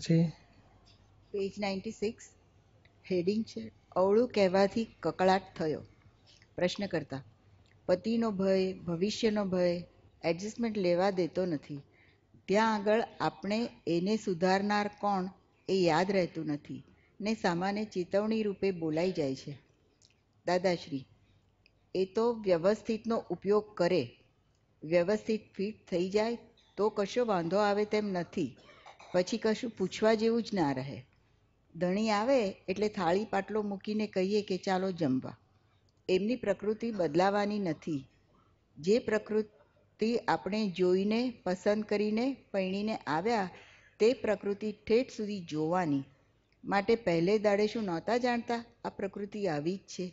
પછી page ninety six heading છે અવળું કહેવાથી કકળાટ થયો પ્રશ્ન કરતા પતિનો ભય ભવિષ્યનો ભય એડજસ્ટમેન્ટ લેવા દેતો નથી ત્યાં આગળ આપણે એને સુધારનાર કોણ એ યાદ રહેતું નથી ને સામાન્ય ચેતવણી રૂપે બોલાઈ જાય છે દાદાશ્રી એ તો વ્યવસ્થિતનો ઉપયોગ કરે વ્યવસ્થિત ફિટ થઈ જાય તો કશો વાંધો આવે તેમ નથી પછી કશું પૂછવા જેવું જ ના રહે ધણી આવે એટલે થાળી પાટલો મૂકીને કહીએ કે ચાલો જમવા એમની પ્રકૃતિ બદલાવાની નથી જે પ્રકૃતિ આપણે જોઈને પસંદ કરીને પૈણીને આવ્યા તે પ્રકૃતિ ઠેઠ સુધી જોવાની માટે પહેલે દાડે શું નહોતા જાણતા આ પ્રકૃતિ આવી જ છે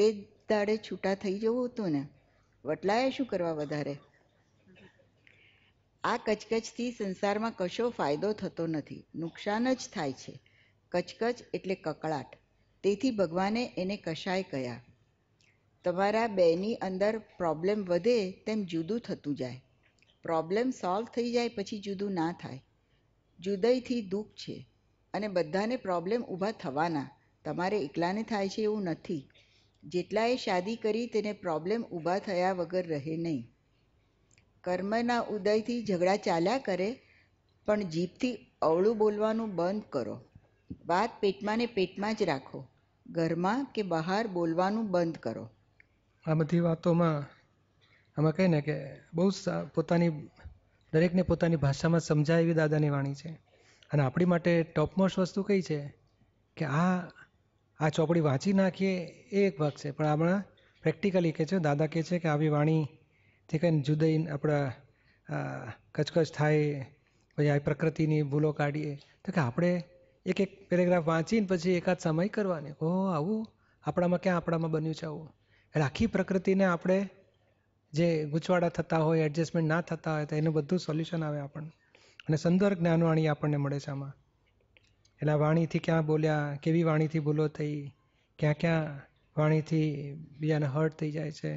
તે દાડે છૂટા થઈ જવું હતું ને વટલાએ શું કરવા વધારે આ કચકચથી સંસારમાં કશો ફાયદો થતો નથી નુકસાન જ થાય છે કચકચ એટલે કકળાટ તેથી ભગવાને એને કશાય કહ્યા તમારા બેની અંદર પ્રોબ્લેમ વધે તેમ જુદું થતું જાય પ્રોબ્લેમ સોલ્વ થઈ જાય પછી જુદું ના થાય જુદઈથી દુઃખ છે અને બધાને પ્રોબ્લેમ ઊભા થવાના તમારે એકલાને થાય છે એવું નથી જેટલાએ શાદી કરી તેને પ્રોબ્લેમ ઊભા થયા વગર રહે નહીં કર્મના ઉદયથી ઝઘડા ચાલ્યા કરે પણ જીભથી અવળું બોલવાનું બંધ કરો વાત પેટમાં ને પેટમાં જ રાખો ઘરમાં કે બહાર બોલવાનું બંધ કરો આ બધી વાતોમાં આમાં કહે ને કે બહુ પોતાની દરેકને પોતાની ભાષામાં સમજાય એવી દાદાની વાણી છે અને આપણી માટે ટોપમોસ્ટ વસ્તુ કઈ છે કે આ આ ચોપડી વાંચી નાખીએ એ એક ભાગ છે પણ આપણા પ્રેક્ટિકલી કહે છે દાદા કહે છે કે આવી વાણી તે કંઈ જુદાઈને આપણા કચકચ થાય પછી આ પ્રકૃતિની ભૂલો કાઢીએ તો કે આપણે એક એક પેરેગ્રાફ વાંચીને પછી એકાદ સમય કરવાની ઓહો આવું આપણામાં ક્યાં આપણામાં બન્યું છે આવું એટલે આખી પ્રકૃતિને આપણે જે ગૂંચવાડા થતા હોય એડજસ્ટમેન્ટ ના થતા હોય તો એનું બધું સોલ્યુશન આવે આપણને અને સંદર્ભ જ્ઞાનવાણી આપણને મળે છે આમાં એટલે વાણીથી ક્યાં બોલ્યા કેવી વાણીથી ભૂલો થઈ ક્યાં ક્યાં વાણીથી બીજાને હર્ટ થઈ જાય છે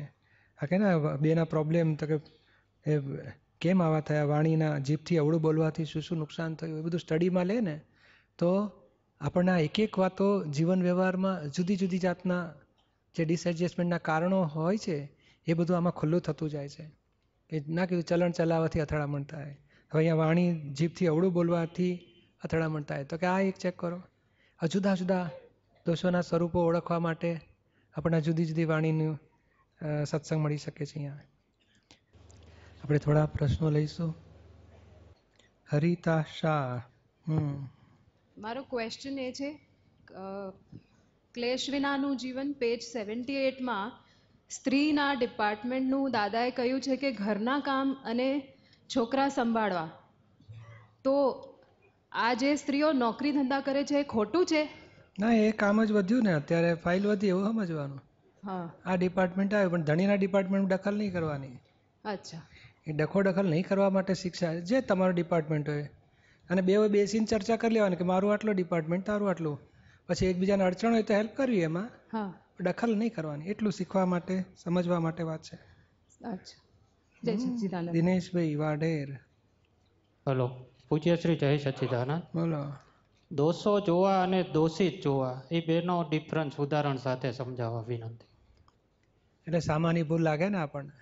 આ કે ના બેના પ્રોબ્લેમ તો કે એ કેમ આવા થયા વાણીના જીભથી અવળું બોલવાથી શું શું નુકસાન થયું એ બધું સ્ટડીમાં લે ને તો આપણને આ એક એક વાતો જીવન વ્યવહારમાં જુદી જુદી જાતના જે ડિસએડજસ્ટમેન્ટના કારણો હોય છે એ બધું આમાં ખુલ્લું થતું જાય છે કે ના કીધું ચલણ ચલાવવાથી અથડામણ થાય હવે અહીંયા વાણી જીભથી અવળું બોલવાથી અથડામણ થાય તો કે આ એક ચેક કરો આ જુદા જુદા દોષોના સ્વરૂપો ઓળખવા માટે આપણા જુદી જુદી વાણીનું સત્સંગ મળી શકે છે અહીંયા આપણે થોડા પ્રશ્નો લઈશું હરિતા શાહ મારો ક્વેશ્ચન એ છે ક્લેશ વિનાનું જીવન પેજ સેવન્ટી એટમાં સ્ત્રીના ડિપાર્ટમેન્ટનું દાદાએ કહ્યું છે કે ઘરના કામ અને છોકરા સંભાળવા તો આ જે સ્ત્રીઓ નોકરી ધંધા કરે છે એ ખોટું છે ના એ કામ જ વધ્યું ને અત્યારે ફાઇલ વધી એવું સમજવાનું આ ડિપાર્ટમેન્ટ આવ્યું પણ ધણીના ડિપાર્ટમેન્ટ દખલ નહીં કરવાની અચ્છા એ ડખો દખલ નહીં કરવા માટે શિક્ષા જે તમારું ડિપાર્ટમેન્ટ હોય અને બે બેસીને ચર્ચા કરી લેવાની કે મારું આટલું ડિપાર્ટમેન્ટ તારું આટલું પછી એકબીજાને અડચણ હોય તો હેલ્પ કરવી એમાં દખલ નહીં કરવાની એટલું શીખવા માટે સમજવા માટે વાત છે દિનેશભાઈ વાઢેર હલો પૂજ્ય શ્રી જય સચ્ચિદાનંદ બોલો દોષો જોવા અને દોષિત જોવા એ બેનો ડિફરન્સ ઉદાહરણ સાથે સમજાવવા વિનંતી એટલે સામાન્ય ભૂલ લાગે ને આપણને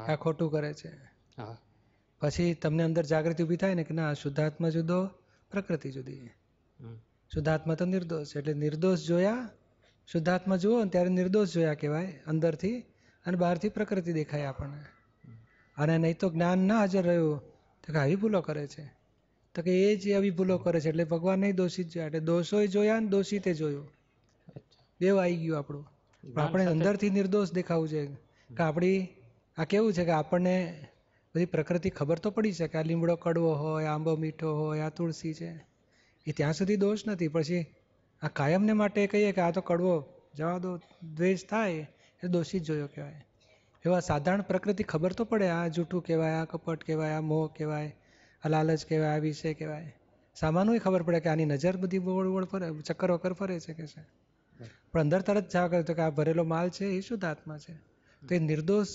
આ ખોટું કરે છે પછી તમને અંદર જાગૃતિ ઊભી થાય ને કે ના શુદ્ધાત્મા જુદો પ્રકૃતિ જુદી શુદ્ધાત્મા તો નિર્દોષ એટલે નિર્દોષ જોયા શુદ્ધાત્મા જુઓ ને ત્યારે નિર્દોષ જોયા કહેવાય અંદરથી અને બહારથી પ્રકૃતિ દેખાય આપણને અને નહીં તો જ્ઞાન ના હાજર રહ્યું તો કે આવી ભૂલો કરે છે તો કે એ જ આવી ભૂલો કરે છે એટલે ભગવાન નહીં દોષિત જોયા એટલે દોષોય જોયા ને દોષિતે જોયું દેવ આવી ગયું આપણું પણ આપણે અંદરથી નિર્દોષ દેખાવું છે કે આપણી આ કેવું છે કે આપણને બધી પ્રકૃતિ ખબર તો પડી છે કે આ લીમડો કડવો હોય આંબો મીઠો હોય આ તુલસી છે એ ત્યાં સુધી દોષ નથી પછી આ કાયમને માટે કહીએ કે આ તો કડવો જવા દો દ્વેષ થાય એ દોષી જ જોયો કહેવાય એવા સાધારણ પ્રકૃતિ ખબર તો પડે આ જૂઠું કહેવાય આ કપટ કહેવાય આ મોહ કહેવાય આ લાલચ કહેવાય આ વિષય કહેવાય સામાનુંય ખબર પડે કે આની નજર બધી બળ વળ ફરે ચક્કર વકર ફરે છે કે છે પણ અંદર તરત જાણ કે આ ભરેલો માલ છે એ શુદ્ધ આત્મા છે તો એ નિર્દોષ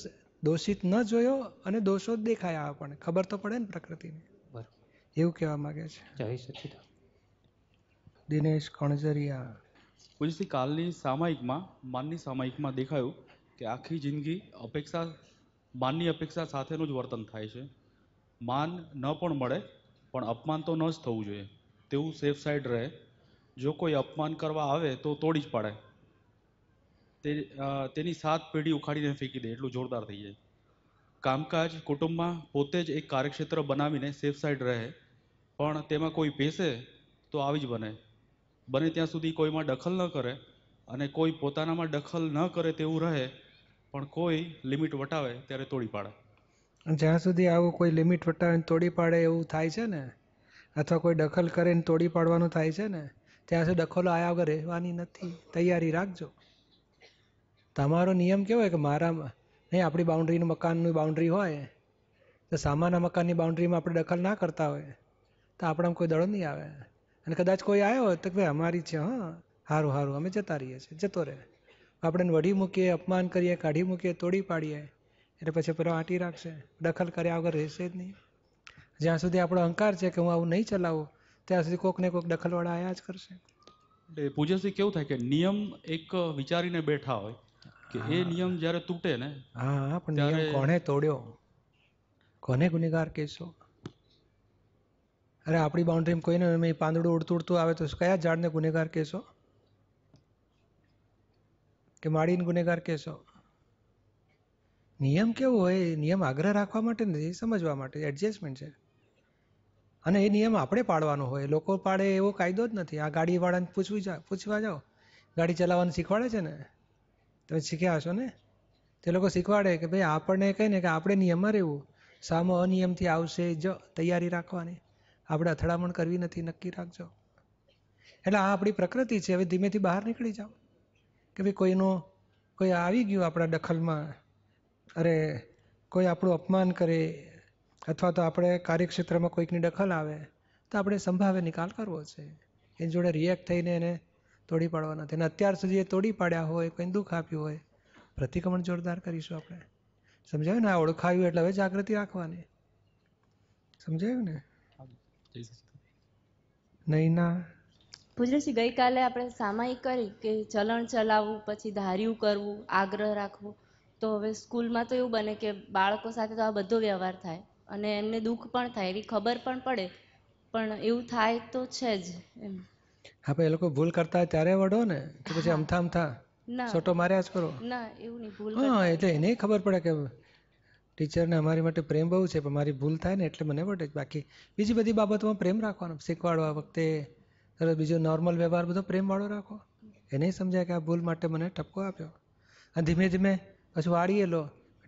દોષિત ન જોયો અને દોષો દેખાયા આપણને ખબર તો પડે ને પ્રકૃતિની બરાબર એવું કહેવા માગે છે જય સચિદ દિનેશ કણજરિયા પૂજ્યશ્રી કાલની સામાયિકમાં માનની સામાયિકમાં દેખાયું કે આખી જિંદગી અપેક્ષા માનની અપેક્ષા સાથેનું જ વર્તન થાય છે માન ન પણ મળે પણ અપમાન તો ન જ થવું જોઈએ તેવું સેફ સાઈડ રહે જો કોઈ અપમાન કરવા આવે તો તોડી જ પાડે તે તેની સાત પેઢી ઉખાડીને ફેંકી દે એટલું જોરદાર થઈ જાય કામકાજ કુટુંબમાં પોતે જ એક કાર્યક્ષેત્ર બનાવીને સેફ સાઈડ રહે પણ તેમાં કોઈ ભેસે તો આવી જ બને બને ત્યાં સુધી કોઈમાં દખલ ન કરે અને કોઈ પોતાનામાં દખલ ન કરે તેવું રહે પણ કોઈ લિમિટ વટાવે ત્યારે તોડી પાડે જ્યાં સુધી આવું કોઈ લિમિટ વટાવે તોડી પાડે એવું થાય છે ને અથવા કોઈ દખલ કરીને તોડી પાડવાનું થાય છે ને ત્યાં સુધી ડખોલો આવ્યા વગર રહેવાની નથી તૈયારી રાખજો તમારો નિયમ કેવો હોય કે મારામાં નહીં આપણી બાઉન્ડ્રીનું મકાનનું બાઉન્ડ્રી હોય તો સામાના મકાનની બાઉન્ડ્રીમાં આપણે દખલ ના કરતા હોય તો આપણામાં કોઈ દડો નહીં આવે અને કદાચ કોઈ આવ્યો હોય તો ભાઈ અમારી છે હા સારું સારું અમે જતા રહીએ છીએ જતો રહે આપણે વઢી મૂકીએ અપમાન કરીએ કાઢી મૂકીએ તોડી પાડીએ એટલે પછી પેલો આંટી રાખશે દખલ કર્યા વગર રહેશે જ નહીં જ્યાં સુધી આપણો અહંકાર છે કે હું આવું નહીં ચલાવું ત્યાં સુધી કોઈક ને કોઈક દખલવાળા આયા જ કરશે એટલે પૂજ્યશ્રી કેવું થાય કે નિયમ એક વિચારીને બેઠા હોય કે એ નિયમ જ્યારે તૂટે ને હા પણ નિયમ કોણે તોડ્યો કોને ગુનેગાર કહેશો અરે આપણી બાઉન્ડ્રીમાં કોઈને એમ પાંદડું ઉડતું ઉડતું આવે તો કયા ઝાડને ગુનેગાર કહેશો કે માડીને ગુનેગાર કહેશો નિયમ કેવો હોય નિયમ આગ્રહ રાખવા માટે નથી સમજવા માટે એડજસ્ટમેન્ટ છે અને એ નિયમ આપણે પાડવાનો હોય લોકો પાડે એવો કાયદો જ નથી આ ગાડીવાળાને પૂછવી જા પૂછવા જાઓ ગાડી ચલાવવાનું શીખવાડે છે ને તમે શીખ્યા હશો ને તે લોકો શીખવાડે કે ભાઈ આપણને કહે ને કે આપણે નિયમમાં રહેવું સામો અનિયમથી આવશે જ તૈયારી રાખવાની આપણે અથડામણ કરવી નથી નક્કી રાખજો એટલે આ આપણી પ્રકૃતિ છે હવે ધીમેથી બહાર નીકળી જાઓ કે ભાઈ કોઈનો કોઈ આવી ગયું આપણા દખલમાં અરે કોઈ આપણું અપમાન કરે અથવા તો આપણે કાર્યક્ષેત્રમાં કોઈકની દખલ આવે તો આપણે સંભાવે નિકાલ કરવો છે એની જોડે રિએક્ટ થઈને એને તોડી પાડવાનો તેને અત્યાર સુધી એ તોડી પાડ્યા હોય કોઈને દુઃખ આપ્યું હોય પ્રતિક્રમણ જોરદાર કરીશું આપણે સમજાયું ને આ ઓળખાયું એટલે હવે જાગૃતિ રાખવાની સમજાયું ને નહીં નૈના ભુલદેશી ગઈકાલે આપણે સામાયિક કરી કે ચલણ ચલાવવું પછી ધાર્યું કરવું આગ્રહ રાખવો તો હવે સ્કૂલમાં તો એવું બને કે બાળકો સાથે તો આ બધો વ્યવહાર થાય અને એમને દુઃખ પણ થાય એવી ખબર પણ પડે પણ એવું થાય તો છે જ એમ હા ભાઈ એ લોકો ભૂલ કરતા હોય ત્યારે વડો ને કે પછી અમથા અમથા સોટો માર્યા જ કરો ના એવું નહીં ભૂલ હા એટલે એને ખબર પડે કે ટીચરને અમારી માટે પ્રેમ બહુ છે પણ મારી ભૂલ થાય ને એટલે મને વટે બાકી બીજી બધી બાબતોમાં પ્રેમ રાખવાનો શીખવાડવા વખતે તરત બીજો નોર્મલ વ્યવહાર બધો પ્રેમવાળો રાખો એને સમજાય કે આ ભૂલ માટે મને ટપકો આપ્યો અને ધીમે ધીમે પછી વાળીએ લો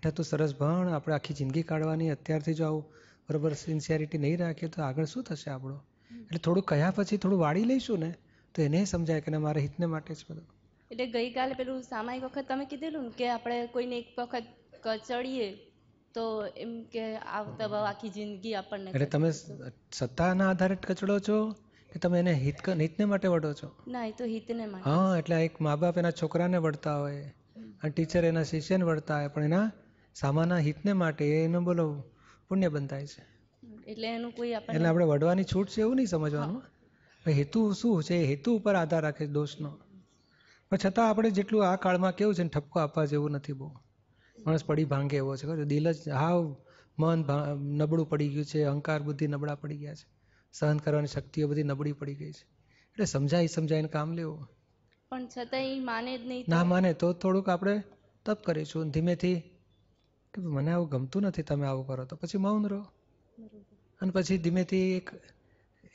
બેઠા તો સરસ ભણ આપણે આખી જિંદગી કાઢવાની અત્યારથી જો આવું બરાબર સિન્સિયરિટી નહીં રાખીએ તો આગળ શું થશે આપણો એટલે થોડું કયા પછી થોડું વાળી લઈશું ને તો એને સમજાય કે મારા હિતને માટે જ બધું એટલે ગઈકાલે પેલું સામાયિક વખત તમે કીધેલું કે આપણે કોઈને એક વખત કચડીએ તો એમ કે આવતા આખી જિંદગી આપણને એટલે તમે સત્તાના આધારે કચડો છો કે તમે એને હિત હિતને માટે વડો છો ના એ તો હિતને માટે હા એટલે એક મા બાપ એના છોકરાને વળતા હોય અને ટીચર એના શિષ્યને વળતા હોય પણ એના સામાના હિતને માટે એનો બોલો પુણ્ય બંધાય છે એટલે એનું કોઈ એટલે આપણે વડવાની છૂટ છે એવું નહીં સમજવાનું હેતુ શું છે હેતુ ઉપર આધાર રાખે દોષનો પણ છતાં આપણે જેટલું આ કાળમાં કેવું છે ને ઠપકો આપવા જેવું નથી બહુ માણસ પડી ભાંગે એવો છે દિલ જ હાવ મન નબળું પડી ગયું છે અહંકાર બુદ્ધિ નબળા પડી ગયા છે સહન કરવાની શક્તિઓ બધી નબળી પડી ગઈ છે એટલે સમજાય સમજાઈને કામ લેવો પણ છતાં માને જ નહીં ના માને તો થોડુંક આપણે તપ કરીશું ધીમેથી કે મને આવું ગમતું નથી તમે આવું કરો તો પછી મૌન રહો અને પછી ધીમેથી એક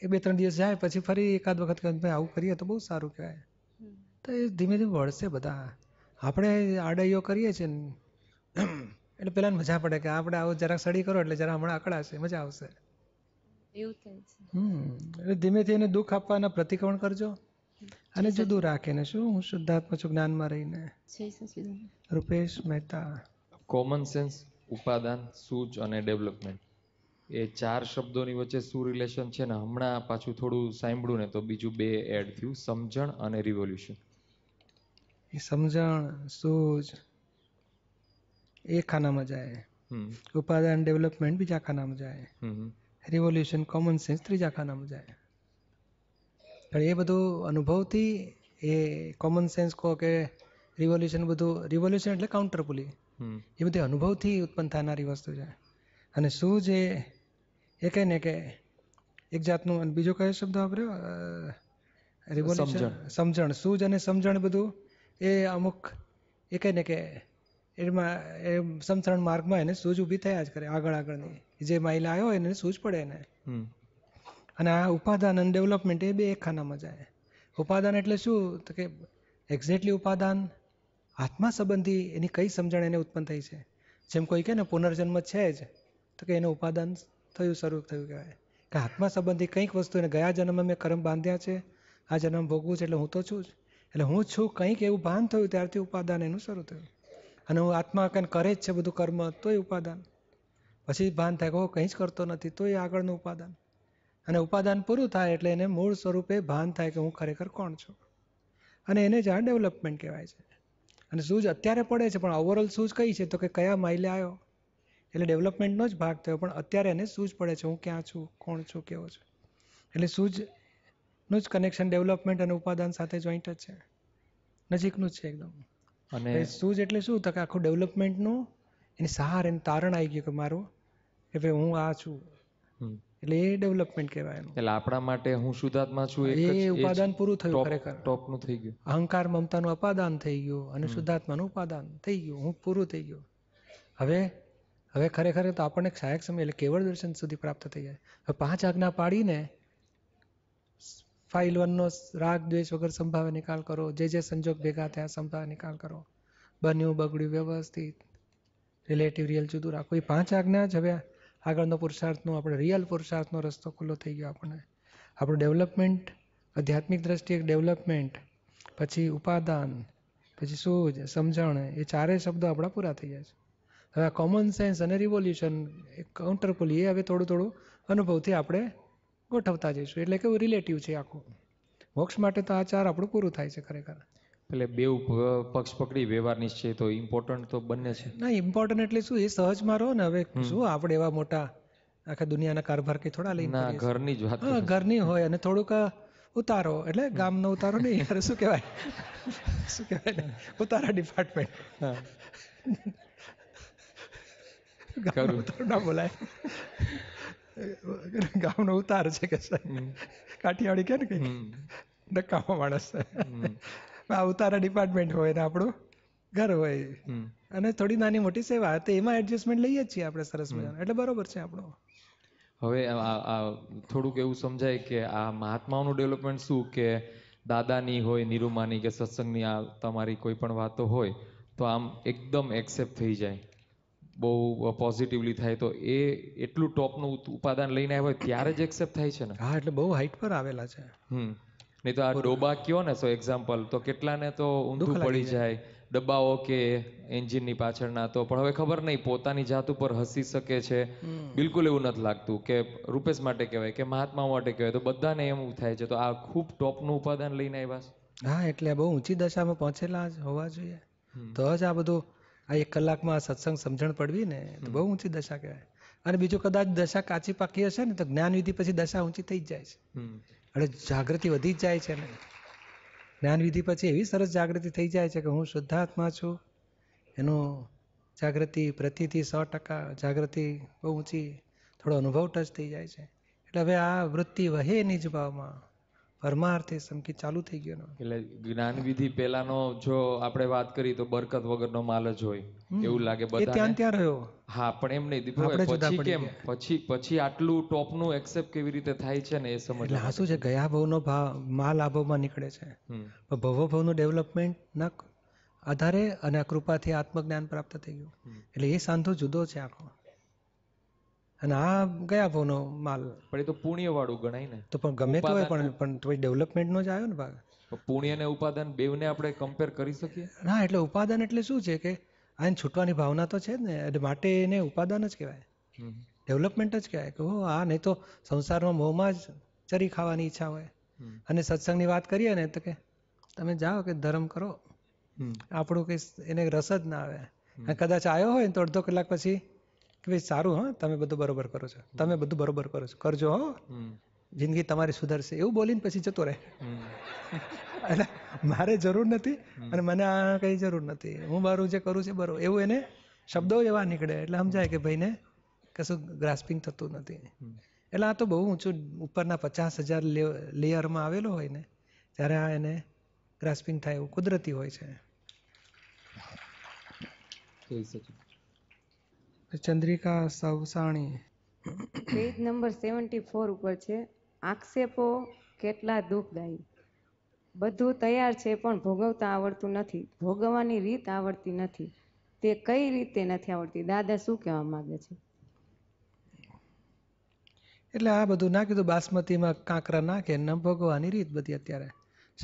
એ બે ત્રણ દિવસ જાય પછી ફરી એકાદ વખત આવું કરીએ તો બહુ સારું કહેવાય તો એ ધીમે ધીમે વળશે બધા આપણે આડાઈઓ કરીએ છીએ એટલે પેલાને મજા પડે કે આપણે આવો જરાક સડી કરો એટલે જરા હમણાં અકળાશે મજા આવશે એવું થાય છે હમ એટલે ધીમેથી એને દુઃખ આપવાના પ્રતિક્રમણ કરજો અને જુદું ને શું હું શુદ્ધાત્મા છું જ્ઞાનમાં રહીને રૂપેશ મહેતા કોમન સેન્સ ઉપાદાન સૂચ અને ડેવલપમેન્ટ એ ચાર શબ્દોની વચ્ચે શું રિલેશન છે ને હમણાં પાછું થોડું સાંભળ્યું ને તો બીજું બે એડ થયું સમજણ અને રિવોલ્યુશન એ સમજણ સૂચ એ ખાનામાં જાય ઉપાદાન ડેવલપમેન્ટ બીજા ખાનામાં જાય રિવોલ્યુશન કોમન સેન્સ ત્રીજા ખાનામાં જાય પણ એ બધું અનુભવથી એ કોમન સેન્સ કહો કે રિવોલ્યુશન બધું રિવોલ્યુશન એટલે કાઉન્ટર પુલી એ બધી અનુભવથી ઉત્પન્ન થનારી વસ્તુ છે અને શું જે એ કહે ને કે એક જાતનું અને બીજો કયો શબ્દ વાપર્યો રિવોલ્યુશન સમજણ સૂઝ અને સમજણ બધું એ અમુક એ કહે ને કે એમાં એ સમસરણ માર્ગમાં એને સૂઝ ઊભી થયા જ કરે આગળ આગળની જે માઇલા આવ્યો એને સૂઝ પડે એને અને આ ઉપાદાન અને ડેવલપમેન્ટ એ બે એક ખાનામાં જાય ઉપાદાન એટલે શું તો કે એક્ઝેક્ટલી ઉપાદાન આત્મા સંબંધી એની કઈ સમજણ એને ઉત્પન્ન થઈ છે જેમ કોઈ કે ને પુનર્જન્મ છે જ તો કે એને ઉપાદાન થયું શરૂ થયું કહેવાય કે આત્મા સંબંધી કંઈક વસ્તુ એને ગયા જન્મમાં મેં કર્મ બાંધ્યા છે આ જન્મ ભોગવું છે એટલે હું તો છું જ એટલે હું છું કંઈક એવું ભાન થયું ત્યારથી ઉપાદાન એનું શરૂ થયું અને હું આત્મા કંઈ કરે જ છે બધું કર્મ તોય ઉપાદાન પછી ભાન થાય કે હું કંઈ જ કરતો નથી તોય આગળનું ઉપાદાન અને ઉપાદાન પૂરું થાય એટલે એને મૂળ સ્વરૂપે ભાન થાય કે હું ખરેખર કોણ છું અને એને જ આ ડેવલપમેન્ટ કહેવાય છે અને સૂઝ અત્યારે પડે છે પણ ઓવરઓલ સૂઝ કઈ છે તો કે કયા માઇલે આવ્યો એટલે ડેવલપમેન્ટનો જ ભાગ થયો પણ અત્યારે એને સૂઝ પડે છે હું ક્યાં છું કોણ છું કેવો છું એટલે સૂઝનું જ કનેક્શન ડેવલપમેન્ટ અને ઉપાદાન સાથે જોઈન્ટ જ છે નજીકનું જ છે એકદમ અને સૂઝ એટલે શું તો કે આખું ડેવલપમેન્ટનું એની સહાર એને તારણ આવી ગયું કે મારું કે ભાઈ હું આ છું એટલે એ ડેવલપમેન્ટ કહેવાય એટલે આપણા માટે હું શુદ્ધાત્મા છું એ ઉપાદાન પૂરું થયું ખરેખર ટોપનું થઈ ગયું અહંકાર મમતાનું અપાદાન થઈ ગયું અને શુદ્ધાત્માનું ઉપાદાન થઈ ગયું હું પૂરું થઈ ગયું હવે હવે ખરેખર તો આપણને સહાયક સમય એટલે કેવળ દર્શન સુધી પ્રાપ્ત થઈ જાય હવે પાંચ આજ્ઞા પાડીને ફાઇલ વનનો રાગ દ્વેષ વગર સંભાવે નિકાલ કરો જે જે સંજોગ ભેગા થયા સંભાવે નિકાલ કરો બન્યું બગડ્યું વ્યવસ્થિત રિલેટિવ રિયલ જુદું રાખો એ પાંચ આજ્ઞા જ હવે આગળનો પુરુષાર્થનો આપણે રિયલ પુરુષાર્થનો રસ્તો ખુલ્લો થઈ ગયો આપણને આપણું ડેવલપમેન્ટ આધ્યાત્મિક દ્રષ્ટિએ ડેવલપમેન્ટ પછી ઉપાદાન પછી સૂઝ સમજણ એ ચારેય શબ્દો આપણા પૂરા થઈ જાય છે હવે આ કોમન સેન્સ અને રિવોલ્યુશન કાઉન્ટરપુલ એ હવે થોડું થોડું અનુભવથી આપણે ગોઠવતા જઈશું એટલે કેવું રિલેટિવ છે આખું મોક્ષ માટે તો આ ચાર આપણું પૂરું થાય છે ખરેખર એટલે બે પક્ષ પકડી વ્યવહાર નિશ્ચય તો ઇમ્પોર્ટન્ટ તો બંને છે ના ઇમ્પોર્ટન્ટ એટલે શું એ સહજમાં રહો ને હવે શું આપણે એવા મોટા આખા દુનિયાના કારભાર કે થોડા લઈને ના ઘરની જ વાત ઘરની હોય અને થોડુંક ઉતારો એટલે ગામનો ઉતારો નહીં યાર શું કહેવાય શું કહેવાય ઉતારા ડિપાર્ટમેન્ટ ઉતારો ના બોલાય ગામનો ઉતાર છે કે કાઠિયાવાડી કે ને કઈ ડકામાં માણસ અવતારા ડિપાર્ટમેન્ટ હોય ને આપણું ઘર હોય અને થોડી નાની મોટી સેવા તો એમાં એડજસ્ટમેન્ટ લઈએ છીએ આપણે સરસ મજાનું એટલે બરોબર છે આપણો હવે થોડુંક એવું સમજાય કે આ મહાત્માઓનું ડેવલપમેન્ટ શું કે દાદાની હોય નિરૂમાની કે સત્સંગની આ તમારી કોઈ પણ વાતો હોય તો આમ એકદમ એક્સેપ્ટ થઈ જાય બહુ પોઝિટિવલી થાય તો એ એટલું ટોપનું ઉપાદાન લઈને આવ્યા હોય ત્યારે જ એક્સેપ્ટ થાય છે ને હા એટલે બહુ હાઈટ પર આવેલા છે હમ નહીં તો આ ડોબા કયો ને સો એક્ઝામ્પલ તો કેટલાને તો ઊંધું પડી જાય ડબ્બાઓ કે એન્જિનની પાછળના તો પણ હવે ખબર નહીં પોતાની જાત ઉપર હસી શકે છે બિલકુલ એવું નથી લાગતું કે રૂપેશ માટે કહેવાય કે મહાત્મા માટે કહેવાય તો બધાને એમ થાય છે તો આ ખૂબ ટોપનું ઉપાદાન લઈને આવ્યા હા એટલે બહુ ઊંચી દશામાં પહોંચેલા જ હોવા જોઈએ તો જ આ બધું આ એક કલાકમાં સત્સંગ સમજણ પડવી ને તો બહુ ઊંચી દશા કહેવાય અને બીજું કદાચ દશા કાચી પાકી હશે ને તો જ્ઞાન વિધિ પછી દશા ઊંચી થઈ જ જાય છે એટલે જાગૃતિ વધી જ જાય છે ને જ્ઞાનવિધિ પછી એવી સરસ જાગૃતિ થઈ જાય છે કે હું શુદ્ધાત્મા છું એનું જાગૃતિ પ્રતિથી સો ટકા જાગૃતિ બહુ ઊંચી થોડો અનુભવ ટચ થઈ જાય છે એટલે હવે આ વૃત્તિ વહે નિજ ભાવમાં પરમાર્થે સંકેત ચાલુ થઈ ગયો એટલે જ્ઞાન વિધિ પહેલાનો જો આપણે વાત કરી તો બરકત વગરનો માલ જ હોય એવું લાગે બધા ત્યાં ત્યાં રહ્યો હા પણ એમ નહીં દીપુ પછી કેમ પછી પછી આટલું ટોપનું એક્સેપ્ટ કેવી રીતે થાય છે ને એ સમજ એટલે હાસુ છે ગયા ભવનો માલ આભવમાં નીકળે છે પણ ભવો ભવનું ડેવલપમેન્ટ ના આધારે અને કૃપાથી આત્મજ્ઞાન પ્રાપ્ત થઈ ગયું એટલે એ સાંધો જુદો છે આખો અને આ ગયા ભાવનો માલ પણ એ તો પુણ્ય વાળું ગણાય ને તો પણ ગમે તો હોય પણ પણ ડેવલપમેન્ટ નો જ આવ્યો ને ભાગ પુણ્ય ને ઉપાદાન ને આપણે કમ્પેર કરી શકીએ ના એટલે ઉપાદાન એટલે શું છે કે આને છૂટવાની ભાવના તો છે જ ને એટલે માટે એને ઉપાદાન જ કહેવાય ડેવલપમેન્ટ જ કહેવાય કે હો આ નહીં તો સંસારમાં મોહમાં જ ચરી ખાવાની ઈચ્છા હોય અને સત્સંગની વાત કરીએ ને તો કે તમે જાઓ કે ધર્મ કરો આપણું કંઈ એને રસ જ ના આવે કદાચ આવ્યો હોય ને તો અડધો કલાક પછી કે ભાઈ સારું હા તમે બધું બરોબર કરો છો તમે બધું બરોબર કરો છો કરજો હો જિંદગી તમારી સુધરશે એવું બોલીને પછી જતો રહે એટલે મારે જરૂર નથી અને મને આ કઈ જરૂર નથી હું મારું જે કરું છે બરોબર એવું એને શબ્દો એવા નીકળે એટલે સમજાય કે ભાઈને કશું ગ્રાસ્પિંગ થતું નથી એટલે આ તો બહુ ઊંચું ઉપરના પચાસ હજાર લેયરમાં આવેલો હોય ને ત્યારે આ એને ગ્રાસ્પિંગ થાય એવું કુદરતી હોય છે Chandrika Savsani page number seventy four ઉપર છે આક્ષેપો કેટલા દુઃખદાયી બધું તૈયાર છે પણ ભોગવતા આવડતું નથી ભોગવવાની રીત આવડતી નથી તે કઈ રીતે નથી આવડતી દાદા શું કહેવા માંગે છે એટલે આ બધું ના કીધું બાસમતીમાં કાંકરા નાખે ન ભોગવાની રીત બધી અત્યારે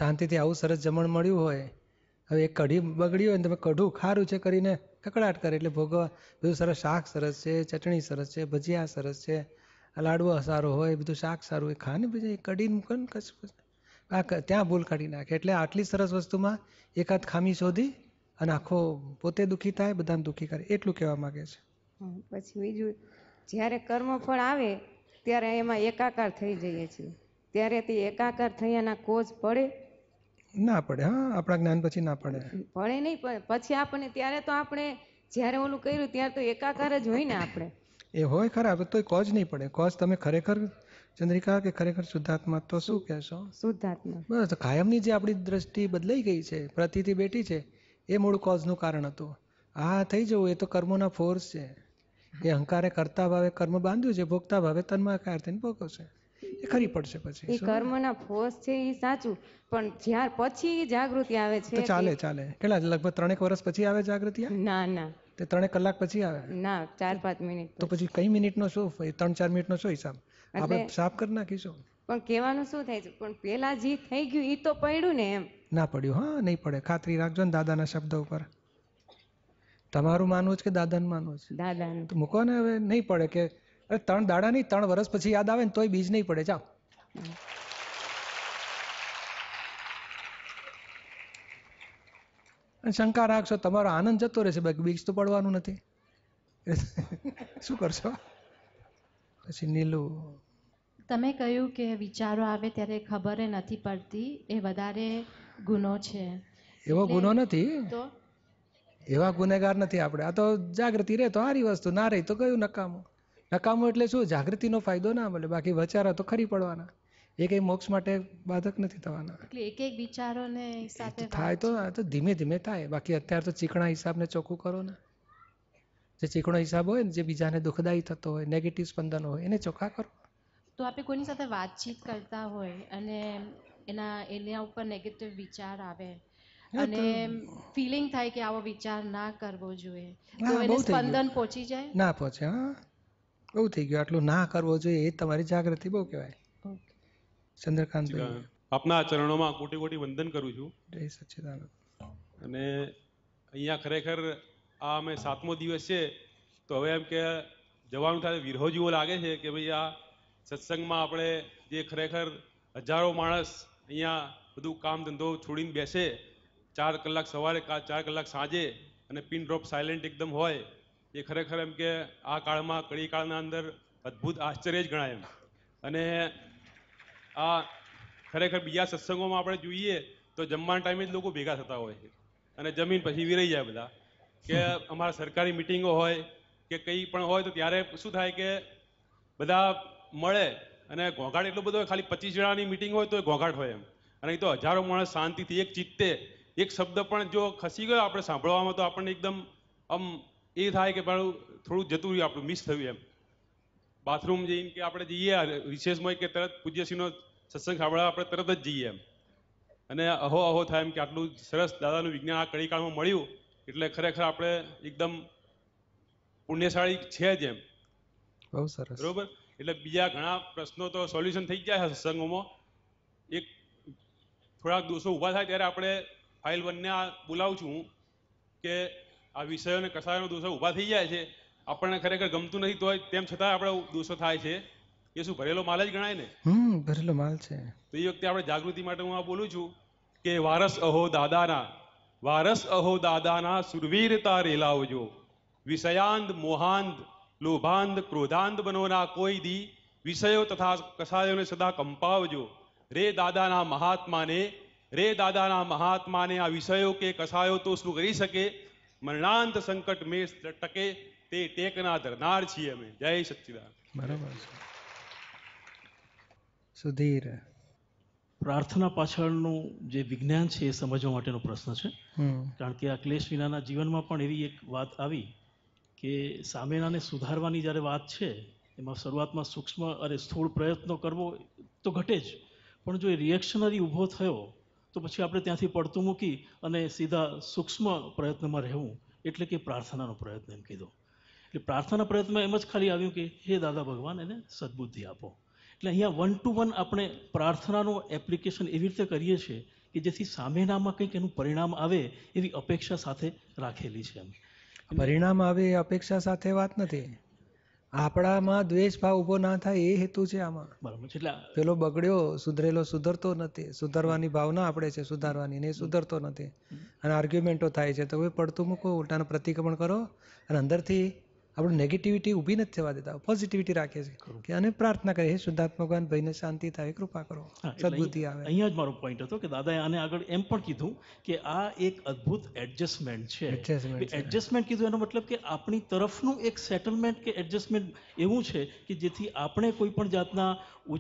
શાંતિથી આવું સરસ જમણ મળ્યું હોય હવે એ કઢી બગડી હોય ને તમે કઢું ખારું છે કરીને કકડાટ કરે એટલે ભોગવા બધું સરસ શાક સરસ છે ચટણી સરસ છે ભજીયા સરસ છે લાડવો સારો હોય બધું શાક સારું હોય ખાને પછી કઢીને મૂકે ને કશું આ ત્યાં ભૂલ કાઢી નાખે એટલે આટલી સરસ વસ્તુમાં એકાદ ખામી શોધી અને આખો પોતે દુઃખી થાય બધાને દુઃખી કરે એટલું કહેવા માગે છે પછી બીજું જ્યારે કર્મફળ આવે ત્યારે એમાં એકાકાર થઈ જઈએ છીએ ત્યારે તે એકાકાર થયાના કોચ પડે ના પડે હા આપણા જ્ઞાન પછી ના પડે પડે નહીં પણ પછી આપણને ત્યારે તો આપણે જ્યારે ઓલું કર્યું ત્યારે તો એકાકાર જ હોય ને આપણે એ હોય ખરાબ તો કોજ નહીં પડે કોજ તમે ખરેખર ચંદ્રિકા કે ખરેખર શુદ્ધાત્મા તો શું કહેશો શુદ્ધાત્મા બસ કાયમની જે આપણી દ્રષ્ટિ બદલાઈ ગઈ છે પ્રતિથી બેઠી છે એ મૂળ કોઝનું કારણ હતું આ થઈ જવું એ તો કર્મોના ફોર્સ છે એ અહંકારે કરતા ભાવે કર્મ બાંધ્યું છે ભોગતા ભાવે તન્માકાર થઈને ભોગવશે એ ખરી પડશે પછી કર્મના ફોર્સ છે એ સાચું પણ જ્યાં પછી જાગૃતિ આવે છે ચાલે ચાલે કેટલા લગભગ ત્રણેક વર્ષ પછી આવે જાગૃતિ ના ના તે ત્રણેક કલાક પછી આવે ના ચાર પાંચ મિનિટ તો પછી કઈ મિનિટનો શું ત્રણ ચાર મિનિટનો શું હિસાબ આપણે સાફ કરી નાખીશું પણ કહેવાનું શું થાય છે પણ પેલા જે થઈ ગયું એ તો પડ્યું ને એમ ના પડ્યું હા નહીં પડે ખાતરી રાખજો ને દાદાના શબ્દ ઉપર તમારું માનવું છે કે દાદાનું માનવું છે દાદાનું મૂકો ને હવે નહીં પડે કે ત્રણ દાડા નહીં ત્રણ વર્ષ પછી યાદ આવે ને તોય બીજ નહીં પડે જાઓ શંકા રાખશો તમારો આનંદ જતો રહેશે બાકી બીજ તો પડવાનું નથી શું કરશો પછી નીલું તમે કહ્યું કે વિચારો આવે ત્યારે ખબર નથી પડતી એ વધારે ગુનો છે એવો ગુનો નથી એવા ગુનેગાર નથી આપણે આ તો જાગૃતિ રહે તો સારી વસ્તુ ના રહી તો કયું નકામું નકામું એટલે શું જાગૃતિનો ફાયદો ના મળે બાકી વચારા તો ખરી પડવાના એ કંઈ મોક્ષ માટે બાધક નથી થવાના એક એક વિચારોને હિસાબે થાય તો તો ધીમે ધીમે થાય બાકી અત્યારે તો ચીકણા હિસાબને ચોખ્ખું કરો ને જે ચીકણો હિસાબ હોય ને જે બીજાને દુઃખદાયી થતો હોય નેગેટિવ સ્પંદન હોય એને ચોખ્ખા કરો તો આપણે કોઈની સાથે વાતચીત કરતા હોય અને એના એના ઉપર નેગેટિવ વિચાર આવે અને ફીલિંગ થાય કે આવો વિચાર ના કરવો જોઈએ તો એને સ્પંદન પહોંચી જાય ના પહોંચે હા બહુ થઈ ગયું આટલું ના કરવો જોઈએ એ તમારી જાગૃતિ બહુ કહેવાય ચંદ્રકાંત આપના ચરણોમાં કોટી કોટી વંદન કરું છું જય સચ્ચિદાનંદ અને અહીંયા ખરેખર આ અમે સાતમો દિવસ છે તો હવે એમ કે જવાનું થાય વિરહો જેવો લાગે છે કે ભાઈ આ સત્સંગમાં આપણે જે ખરેખર હજારો માણસ અહીંયા બધું કામ ધંધો છોડીને બેસે ચાર કલાક સવારે ચાર કલાક સાંજે અને પિન ડ્રોપ સાયલેન્ટ એકદમ હોય એ ખરેખર એમ કે આ કાળમાં કડી કાળના અંદર અદ્ભુત આશ્ચર્ય જ ગણાય એમ અને આ ખરેખર બીજા સત્સંગોમાં આપણે જોઈએ તો જમવાના ટાઈમે જ લોકો ભેગા થતા હોય છે અને જમીન પછી વિરાઈ જાય બધા કે અમારા સરકારી મિટિંગો હોય કે કંઈ પણ હોય તો ત્યારે શું થાય કે બધા મળે અને ઘોંઘાટ એટલો બધો હોય ખાલી પચીસ જણાની મિટિંગ હોય તો ઘોંઘાટ હોય એમ અને એ તો હજારો માણસ શાંતિથી એક ચિત્તે એક શબ્દ પણ જો ખસી ગયો આપણે સાંભળવામાં તો આપણને એકદમ આમ એ થાય કે ભાડું થોડું જતું રહ્યું આપણું મિસ થયું એમ બાથરૂમ જઈને કે આપણે જઈએ રિસેસમાં કે તરત પૂજ્યસિંહનો સત્સંગ સાંભળવા આપણે તરત જ જઈએ એમ અને અહો અહો થાય એમ કે આટલું સરસ દાદાનું વિજ્ઞાન આ કડીકાળમાં મળ્યું એટલે ખરેખર આપણે એકદમ પુણ્યશાળી છે જ એમ બહુ સરસ બરોબર એટલે બીજા ઘણા પ્રશ્નો તો સોલ્યુશન થઈ જાય સત્સંગોમાં એક થોડાક દોષો ઊભા થાય ત્યારે આપણે ફાઇલ વનને આ બોલાવું છું કે આ વિષયો અને કસાયોનો દોષો ઊભા થઈ જાય છે આપણને ખરેખર ગમતું નથી તો તેમ છતાં આપણે દોષો થાય છે એ શું ભરેલો માલ જ ગણાય ને હમ ભરેલો માલ છે તો એ વખતે આપણે જાગૃતિ માટે હું આ બોલું છું કે વારસ અહો દાદાના વારસ અહો દાદાના સુરવીરતા રેલાવજો વિષયાંધ મોહાંધ લોભાંધ ક્રોધાંધ બનોના કોઈ દી વિષયો તથા કસાયોને સદા કંપાવજો રે દાદાના મહાત્માને રે દાદાના મહાત્માને આ વિષયો કે કસાયો તો શું કરી શકે મરણાંત સંકટ મેષ ટકે તે ટેકના ધરનાર છીએ અમે જય સચ્ચિદાન બરાબર સુધીર પ્રાર્થના પાછળનું જે વિજ્ઞાન છે એ સમજવા માટેનો પ્રશ્ન છે કારણ કે આ ક્લેશ વિનાના જીવનમાં પણ એવી એક વાત આવી કે સામેનાને સુધારવાની જ્યારે વાત છે એમાં શરૂઆતમાં સૂક્ષ્મ અને સ્થૂળ પ્રયત્નો કરવો તો ઘટે જ પણ જો એ રિએક્શનરી ઊભો થયો તો પછી આપણે ત્યાંથી પડતું મૂકી અને સીધા સૂક્ષ્મ પ્રયત્નમાં રહેવું એટલે કે પ્રાર્થનાનો પ્રયત્ન એમ કીધો એટલે પ્રાર્થના પ્રયત્નમાં એમ જ ખાલી આવ્યું કે હે દાદા ભગવાન એને સદબુદ્ધિ આપો એટલે અહીંયા વન ટુ વન આપણે પ્રાર્થનાનું એપ્લિકેશન એવી રીતે કરીએ છીએ કે જેથી સામેનામાં કંઈક એનું પરિણામ આવે એવી અપેક્ષા સાથે રાખેલી છે એમ પરિણામ આવે એ અપેક્ષા સાથે વાત નથી આપણામાં દ્વેષ ભાવ ઉભો ના થાય એ હેતુ છે આમાં એટલે પેલો બગડ્યો સુધરેલો સુધરતો નથી સુધારવાની ભાવના આપણે છે સુધારવાની ને સુધરતો નથી અને આર્ગ્યુમેન્ટો થાય છે તો હવે પડતું મૂકો ઉલટાનું પ્રતિક્રમણ કરો અને અંદરથી આપણે નેગેટિવિટી ઊભી નથી થવા દેતા પોઝિટિવિટી રાખે છીએ કે અને પ્રાર્થના કરે હે શુદ્ધાત્મકવાન ભાઈને શાંતિ થાય કૃપા કરો સદબુદ્ધિ આવે અહીંયા જ મારો પોઈન્ટ હતો કે દાદાએ આને આગળ એમ પણ કીધું કે આ એક અદ્ભુત એડજસ્ટમેન્ટ છે એડજસ્ટમેન્ટ કીધું એનો મતલબ કે આપણી તરફનું એક સેટલમેન્ટ કે એડજસ્ટમેન્ટ એવું છે કે જેથી આપણે કોઈ પણ જાતના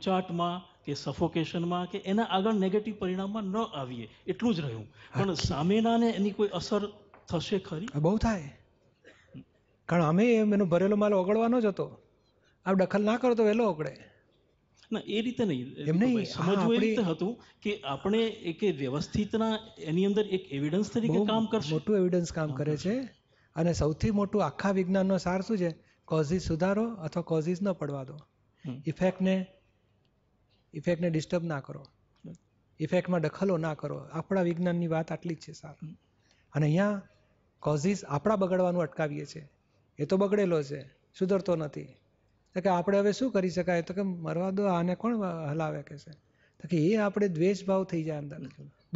ઉચાટમાં કે સફોકેશનમાં કે એના આગળ નેગેટિવ પરિણામમાં ન આવીએ એટલું જ રહ્યું પણ સામેનાને એની કોઈ અસર થશે ખરી બહુ થાય કારણ અમે એનો ભરેલો માલ ઓગળવાનો જ હતો આપ દખલ ના કરો તો વહેલો ઓગળે ના એ રીતે નહીં એમ નહીં સમજવું એ રીતે હતું કે આપણે એક વ્યવસ્થિતના એની અંદર એક એવિડન્સ તરીકે કામ કરશે મોટું એવિડન્સ કામ કરે છે અને સૌથી મોટું આખા વિજ્ઞાનનો સાર શું છે કોઝિસ સુધારો અથવા કોઝિસ ન પડવા દો ઇફેક્ટને ઇફેક્ટને ડિસ્ટર્બ ના કરો ઇફેક્ટમાં દખલો ના કરો આપણા વિજ્ઞાનની વાત આટલી જ છે સાર અને અહીંયા કોઝિસ આપણા બગડવાનું અટકાવીએ છીએ એ તો બગડેલો છે સુધરતો નથી તો કે આપણે હવે શું કરી શકાય તો કે મરવા દો આને કોણ હલાવે કે છે તો કે એ આપણે દ્વેષ ભાવ થઈ જાય અંદર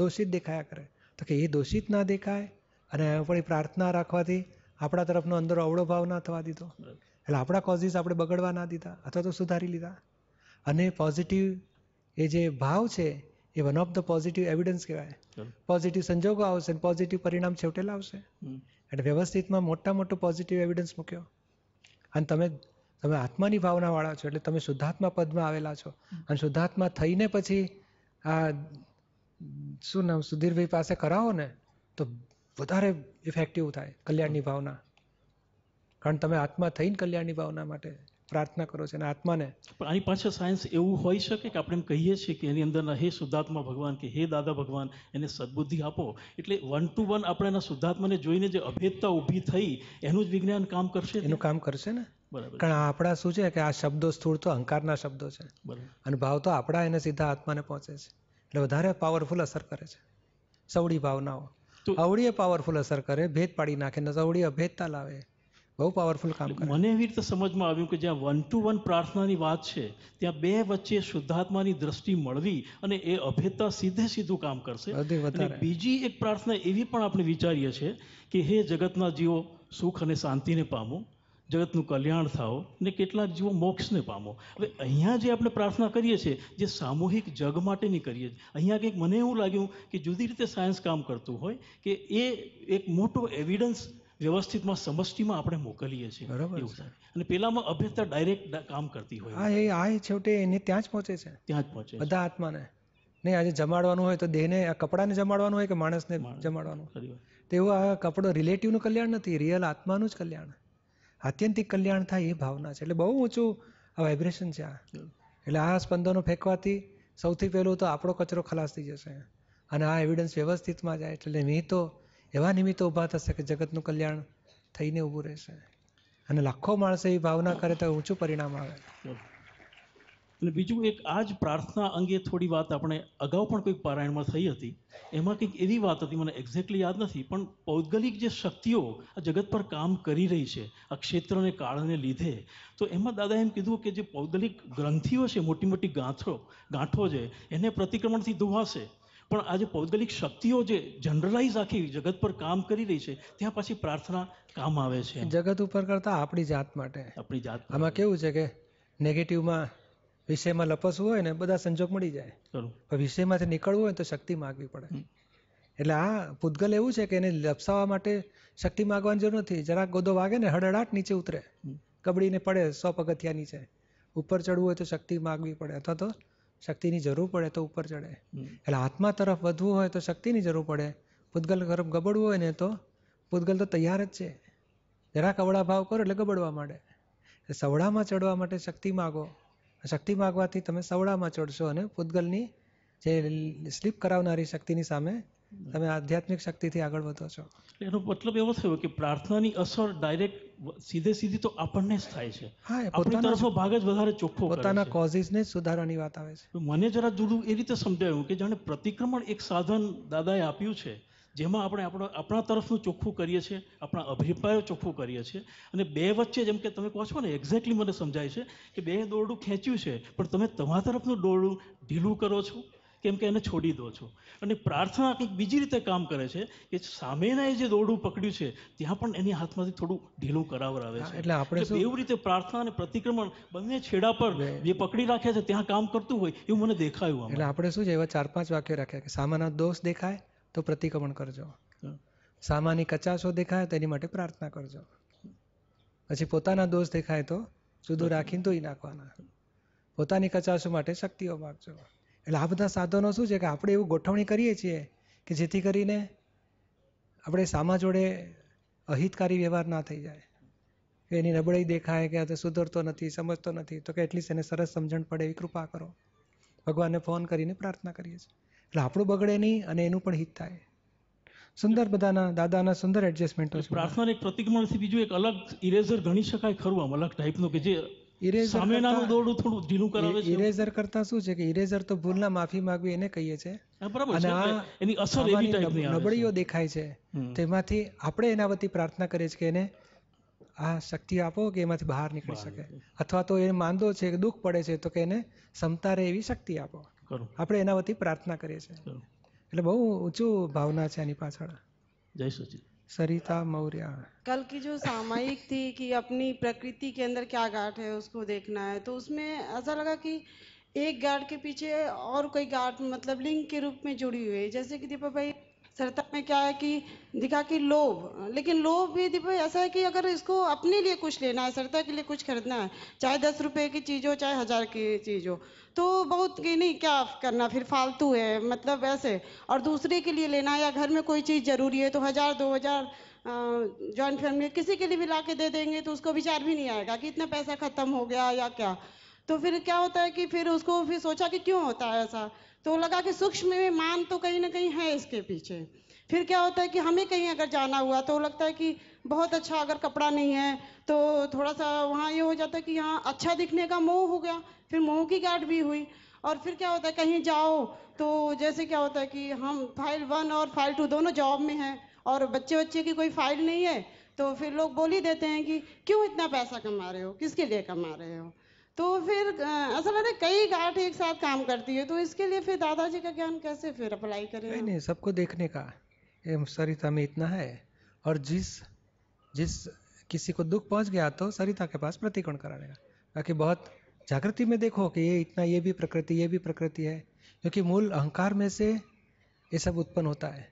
દોષિત દેખાયા કરે તો કે એ દોષિત ના દેખાય અને આપણી પ્રાર્થના રાખવાથી આપણા તરફનો અંદર અવળો ભાવ ના થવા દીધો એટલે આપણા કોઝિસ આપણે બગડવા ના દીધા અથવા તો સુધારી લીધા અને પોઝિટિવ એ જે ભાવ છે એ one of the positive evidence કહેવાય પોઝિટિવ સંજોગો આવશે અને પોઝિટિવ પરિણામ છેવટે લાવશે એટલે વ્યવસ્થિતમાં મોટા મોટો પોઝિટિવ એવિડન્સ મૂક્યો અને તમે તમે આત્માની ભાવનાવાળા છો એટલે તમે શુદ્ધાત્મા પદમાં આવેલા છો અને શુદ્ધાત્મા થઈને પછી આ શું નામ સુધીરભાઈ પાસે કરાવો ને તો વધારે ઇફેક્ટિવ થાય કલ્યાણની ભાવના કારણ તમે આત્મા થઈને કલ્યાણની ભાવના માટે પ્રાર્થના કરો છો અને આત્માને પણ આની પાછળ સાયન્સ એવું હોઈ શકે કે આપણે એમ કહીએ છીએ કે એની અંદરના હે શુદ્ધાત્મા ભગવાન કે હે દાદા ભગવાન એને સદબુદ્ધિ આપો એટલે વન ટુ વન આપણે એના શુદ્ધાત્માને જોઈને જે અભેદતા ઊભી થઈ એનું જ વિજ્ઞાન કામ કરશે એનું કામ કરશે ને બરાબર કારણ આપણા શું છે કે આ શબ્દો સ્થૂળ તો અહંકારના શબ્દો છે બરાબર અને ભાવ તો આપણા એને સીધા આત્માને પહોંચે છે એટલે વધારે પાવરફુલ અસર કરે છે સૌડી ભાવનાઓ અવળીએ પાવરફુલ અસર કરે ભેદ પાડી નાખે ને સૌડી અભેદતા લાવે બહુ પાવરફુલ કામ મને એવી રીતે સમજમાં આવ્યું કે જ્યાં વન ટુ વન પ્રાર્થનાની વાત છે ત્યાં બે વચ્ચે શુદ્ધાત્માની દ્રષ્ટિ મળવી અને એ અભેદતા સીધે સીધું કામ કરશે અને બીજી એક પ્રાર્થના એવી પણ આપણે વિચારીએ છીએ કે હે જગતના જીવો સુખ અને શાંતિને પામો જગતનું કલ્યાણ થાઓ ને કેટલાક જીવો મોક્ષને પામો હવે અહીંયા જે આપણે પ્રાર્થના કરીએ છીએ જે સામૂહિક જગ માટેની કરીએ છીએ અહીંયા કંઈક મને એવું લાગ્યું કે જુદી રીતે સાયન્સ કામ કરતું હોય કે એ એક મોટો એવિડન્સ વ્યવસ્થિતમાં સમષ્ટિમાં આપણે મોકલીએ છીએ બરાબર અને પેલામાં અભ્યસ્તા ડાયરેક્ટ કામ કરતી હોય હા એ આ છેવટે એને ત્યાં જ પહોંચે છે ત્યાં જ પહોંચે બધા આત્માને નહીં આજે જમાડવાનું હોય તો દેહને આ કપડાને જમાડવાનું હોય કે માણસને જમાડવાનું તેવું આ કપડો રિલેટિવનું કલ્યાણ નથી રિયલ આત્માનું જ કલ્યાણ આત્યંતિક કલ્યાણ થાય એ ભાવના છે એટલે બહુ ઊંચું આ વાઇબ્રેશન છે આ એટલે આ સ્પંદનો ફેંકવાથી સૌથી પહેલું તો આપણો કચરો ખલાસ થઈ જશે અને આ એવિડન્સ વ્યવસ્થિતમાં જાય એટલે નહીં તો એવા નિમિત્તો ઊભા થશે કે જગતનું કલ્યાણ થઈને ઊભું રહેશે અને લાખો માણસે એ ભાવના કરે તો ઊંચું પરિણામ આવે એટલે બીજું એક આ જ પ્રાર્થના અંગે થોડી વાત આપણે અગાઉ પણ કોઈક પારાયણમાં થઈ હતી એમાં કંઈક એવી વાત હતી મને એક્ઝેક્ટલી યાદ નથી પણ પૌદ્ગલિક જે શક્તિઓ આ જગત પર કામ કરી રહી છે આ ક્ષેત્રને કાળને લીધે તો એમાં દાદા એમ કીધું કે જે પૌદ્ગલિક ગ્રંથિઓ છે મોટી મોટી ગાંઠો ગાંઠો છે એને પ્રતિક્રમણથી ધોવાશે પણ આજે ભૌગોલિક શક્તિઓ જે જનરલાઇઝ આખી જગત પર કામ કરી રહી છે ત્યાં પછી પ્રાર્થના કામ આવે છે જગત ઉપર કરતા આપણી જાત માટે આપણી જાત આમાં કેવું છે કે નેગેટિવમાં વિષયમાં લપસવું હોય ને બધા સંજોગ મળી જાય પણ વિષયમાંથી નીકળવું હોય તો શક્તિ માગવી પડે એટલે આ પૂતગલ એવું છે કે એને લપસાવવા માટે શક્તિ માગવાની જરૂર નથી જરાક ગોદો વાગે ને હડડાટ નીચે ઉતરે કબડીને પડે સો પગથિયા નીચે ઉપર ચડવું હોય તો શક્તિ માગવી પડે અથવા તો શક્તિની જરૂર પડે તો ઉપર ચડે એટલે આત્મા તરફ વધવું હોય તો શક્તિની જરૂર પડે પૂતગલ તરફ ગબડવું હોય ને તો પૂતગલ તો તૈયાર જ છે જરાક અવળા ભાવ કરો એટલે ગબડવા માંડે સવડામાં ચડવા માટે શક્તિ માગો શક્તિ માગવાથી તમે સવડામાં ચડશો અને પૂતગલની જે સ્લીપ કરાવનારી શક્તિની સામે તમે આધ્યાત્મિક શક્તિથી આગળ વધો છો એનો મતલબ એવો થયો કે પ્રાર્થનાની અસર ડાયરેક્ટ સીધે સીધી તો આપણને જ થાય છે આપણી તરફો ભાગ જ વધારે ચોખ્ખો પોતાના કોઝિસને સુધારવાની વાત આવે છે મને જરા જુદું એ રીતે સમજાયું કે જાણે પ્રતિક્રમણ એક સાધન દાદાએ આપ્યું છે જેમાં આપણે આપણા આપણા તરફનું ચોખ્ખું કરીએ છીએ આપણા અભિપ્રાયો ચોખ્ખું કરીએ છીએ અને બે વચ્ચે જેમ કે તમે કહો છો ને એક્ઝેક્ટલી મને સમજાય છે કે બે દોરડું ખેંચ્યું છે પણ તમે તમારા તરફનું દોરડું ઢીલું કરો છો કેમ કે એને છોડી દો છો અને પ્રાર્થના કંઈક બીજી રીતે કામ કરે છે કે સામેના એ જે દોરડું પકડ્યું છે ત્યાં પણ એની હાથમાંથી થોડું ઢીલું કરાવરાવે છે એટલે આપણે એવું રીતે પ્રાર્થના અને પ્રતિક્રમણ બંને છેડા પર જે પકડી રાખ્યા છે ત્યાં કામ કરતું હોય એવું મને દેખાયું એટલે આપણે શું છે એવા ચાર પાંચ વાક્યો રાખ્યા કે સામાના દોષ દેખાય તો પ્રતિક્રમણ કરજો સામાની કચાશો દેખાય તેની માટે પ્રાર્થના કરજો પછી પોતાના દોષ દેખાય તો જુદો રાખીને તો એ નાખવાના પોતાની કચાશો માટે શક્તિઓ માગજો એટલે આ બધા સાધનો શું છે કે આપણે એવું ગોઠવણી કરીએ છીએ કે જેથી કરીને આપણે સામા જોડે અહિતકારી વ્યવહાર ના થઈ જાય કે એની નબળાઈ દેખાય કે આ તો સુધરતો નથી સમજતો નથી તો કે એટલીસ્ટ એને સરસ સમજણ પડે એવી કૃપા કરો ભગવાનને ફોન કરીને પ્રાર્થના કરીએ છીએ એટલે આપણું બગડે નહીં અને એનું પણ હિત થાય સુંદર બધાના દાદાના સુંદર એડજસ્ટમેન્ટો છે એક પ્રતિક્રમણથી બીજું એક અલગ ઇરેઝર ગણી શકાય ખરું આમ અલગ ટાઈપનું કે જે ઇરેઝર સામેનાનું દોરડું થોડું ઢીલું કરાવે છે ઇરેઝર કરતા શું છે કે ઇરેઝર તો ભૂલના માફી માંગવી એને કહીએ છે અને આ એની અસર એવી ટાઈપની નબળીઓ દેખાય છે તેમાંથી આપણે એના વતી પ્રાર્થના કરીએ છીએ કે એને આ શક્તિ આપો કે એમાંથી બહાર નીકળી શકે અથવા તો એ માંદો છે કે દુઃખ પડે છે તો કે એને સમતા રહે એવી શક્તિ આપો આપણે એના વતી પ્રાર્થના કરીએ છીએ એટલે બહુ ઊંચું ભાવના છે આની પાછળ જય સચિન सरिता मौर्य कल की जो सामायिक थी कि अपनी प्रकृति के अंदर क्या घाट है उसको देखना है तो उसमें ऐसा लगा कि एक गाट के पीछे और कई गांठ मतलब लिंग के रूप में जुड़ी हुई है जैसे कि दीपा भाई सरता में क्या है कि दिखा कि लोभ लेकिन लोभ भी दीपक ऐसा है कि अगर इसको अपने लिए कुछ लेना है सरता के लिए कुछ खरीदना है चाहे दस रुपए की चीज़ हो चाहे हज़ार की चीज़ हो तो बहुत कि नहीं क्या करना फिर फालतू है मतलब वैसे और दूसरे के लिए लेना है या घर में कोई चीज़ ज़रूरी है तो हज़ार दो हज़ार जॉइंट फैमिली किसी के लिए भी ला के दे देंगे तो उसको विचार भी नहीं आएगा कि इतना पैसा ख़त्म हो गया या क्या तो फिर क्या होता है कि फिर उसको फिर सोचा कि क्यों होता है ऐसा तो लगा कि सूक्ष्म में मान तो कहीं ना कहीं है इसके पीछे फिर क्या होता है कि हमें कहीं अगर जाना हुआ तो लगता है कि बहुत अच्छा अगर कपड़ा नहीं है तो थोड़ा सा वहाँ ये हो जाता है कि यहाँ अच्छा दिखने का मोह हो गया फिर मोह की गाठ भी हुई और फिर क्या होता है कहीं जाओ तो जैसे क्या होता है कि हम फाइल वन और फाइल टू दोनों जॉब में हैं और बच्चे बच्चे की कोई फाइल नहीं है तो फिर लोग बोल ही देते हैं कि क्यों इतना पैसा कमा रहे हो किसके लिए कमा रहे हो तो फिर असल में कई घाट एक साथ काम करती है तो इसके लिए फिर दादाजी का ज्ञान कैसे फिर अप्लाई करें नहीं नहीं सबको देखने का सरिता में इतना है और जिस जिस किसी को दुख पहुंच गया तो सरिता के पास प्रतिकोण कराने का ताकि बहुत जागृति में देखो कि ये इतना ये भी प्रकृति ये भी प्रकृति है क्योंकि मूल अहंकार में से ये सब उत्पन्न होता है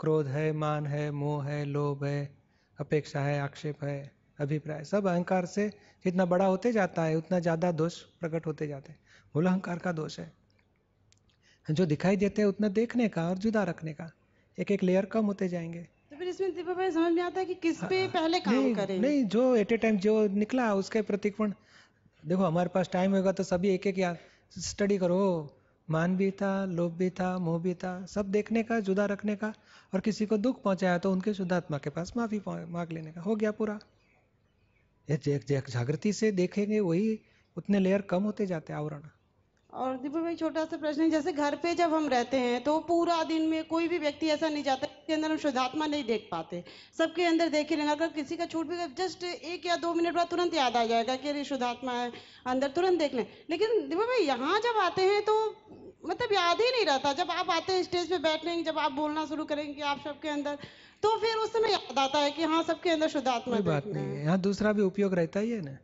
क्रोध है मान है मोह है लोभ है अपेक्षा है आक्षेप है अभिप्राय सब अहंकार से जितना बड़ा होते जाता है उतना ज़्यादा दोष प्रकट होते जाते हैं मूल अहंकार का दोष है जो दिखाई देते हैं उतना देखने का और जुदा रखने का एक एक लेयर कम होते जाएंगे तो फिर इसमें दीपा भाई समझ में आता है कि किस पे हाँ, पहले काम नहीं, करें नहीं जो एट ए टाइम जो निकला उसके प्रतिकूर्ण देखो हमारे पास टाइम होगा तो सभी एक एक यार स्टडी करो मान भी था लोभ भी था मोह भी था सब देखने का जुदा रखने का और किसी को दुख पहुंचाया तो उनके शुद्धात्मा के पास माफ़ी मांग लेने का हो गया पूरा जागृति से देखेंगे वही उतने लेयर कम होते जाते आवरण और दीपक भाई छोटा सा प्रश्न जैसे घर पे जब हम रहते हैं तो पूरा दिन में कोई भी व्यक्ति ऐसा नहीं जाता के अंदर हम शुद्धात्मा नहीं देख पाते सबके अंदर देख ही अगर किसी का छूट भी जस्ट एक या दो मिनट बाद तुरंत याद आ जाएगा कि अरे शुद्धात्मा है अंदर तुरंत देख लें लेकिन दीपक भाई यहाँ जब आते हैं तो मतलब याद ही नहीं रहता जब आप आते हैं स्टेज पे बैठने जब आप बोलना शुरू करेंगे आप सबके अंदर तो फिर उस समय याद आता है कि हाँ सबके अंदर शुद्ध आत्मा बात नहीं है यहाँ दूसरा भी उपयोग रहता ही है ना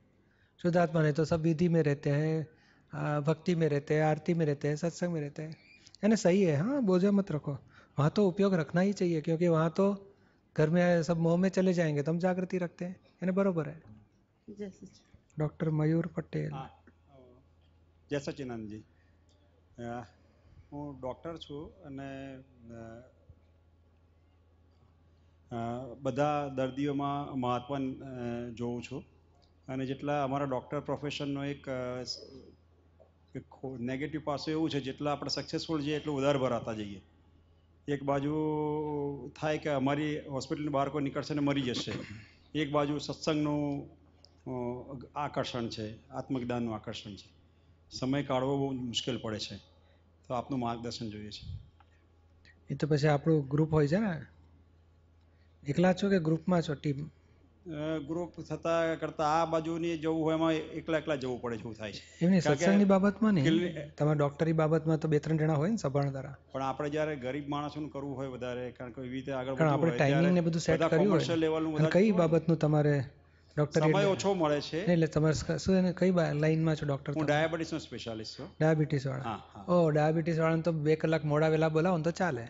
शुद्ध आत्मा नहीं तो सब विधि में रहते हैं भक्ति में रहते हैं आरती में रहते हैं सत्संग में रहते हैं यानी सही है हाँ बोझ मत रखो वहाँ तो उपयोग रखना ही चाहिए क्योंकि वहाँ तो घर में सब मोह में चले जाएंगे तो हम जागृति रखते हैं यानी बरोबर है डॉक्टर मयूर पटेल हाँ, जय સચિનંદજી जी हूँ डॉक्टर छू બધા દર્દીઓમાં મહત્વ જોઉં છું અને જેટલા અમારા ડૉક્ટર પ્રોફેશનનો એક નેગેટિવ પાસો એવું છે જેટલા આપણે સક્સેસફુલ જઈએ એટલું વધારે ભરાતા જઈએ એક બાજુ થાય કે અમારી હોસ્પિટલની બહાર કોઈ નીકળશે ને મરી જશે એક બાજુ સત્સંગનું આકર્ષણ છે આત્મજ્ઞાનનું આકર્ષણ છે સમય કાઢવો બહુ મુશ્કેલ પડે છે તો આપનું માર્ગદર્શન જોઈએ છે એ તો પછી આપણું ગ્રુપ હોય છે ને એકલા છો કે ગ્રુપમાં છો ટીમ ગ્રુપ થતા કરતા આ બાજુની જવું હોય એમાં એકલા એકલા જવું પડે છે થાય છે એમની સત્સંગની બાબતમાં નહીં તમે ડોક્ટરી બાબતમાં તો બે ત્રણ જણા હોય ને સભાણ દ્વારા પણ આપણે જ્યારે ગરીબ માણસોને કરવું હોય વધારે કારણ કે એવી રીતે આગળ પણ આપણે ટાઈમિંગ ને બધું સેટ કર્યું હોય લેવલનું કઈ બાબતનું તમારે ડોક્ટર સમય ઓછો મળે છે એટલે તમારે શું એને કઈ લાઈનમાં છો ડોક્ટર હું ડાયાબિટીસનો સ્પેશિયાલિસ્ટ છું ડાયાબિટીસ વાળા ઓ ડાયાબિટીસ વાળાને તો બે કલાક મોડા વેલા બોલાવો તો ચાલે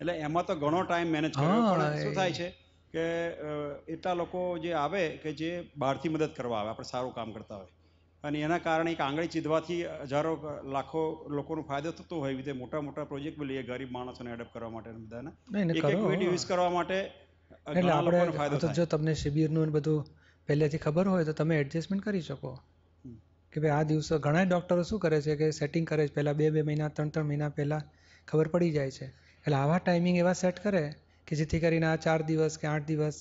એટલે એમાં તો ઘણો ટાઈમ મેનેજ કર્યો પણ શું થાય છે કે એટલા લોકો જે આવે કે જે બહારથી મદદ કરવા આવે આપણે સારું કામ કરતા હોય અને એના કારણે એક આંગળી ચીધવાથી હજારો લાખો લોકોનો ફાયદો થતો હોય રીતે મોટા મોટા પ્રોજેક્ટ લઈએ ગરીબ માણસોને એડપ્ટ કરવા માટે બધાને એક એક વિડીયો યુઝ કરવા માટે ઘણા લોકોને ફાયદો જો તમને શિબિરનું બધું પહેલેથી ખબર હોય તો તમે એડજસ્ટમેન્ટ કરી શકો કે ભાઈ આ દિવસો ઘણા ડૉક્ટરો શું કરે છે કે સેટિંગ કરે છે પહેલાં બે બે મહિના ત્રણ ત્રણ મહિના પહેલાં ખબર પડી જાય છે એટલે આવા ટાઈમિંગ એવા સેટ કરે કે જેથી કરીને આ ચાર દિવસ કે આઠ દિવસ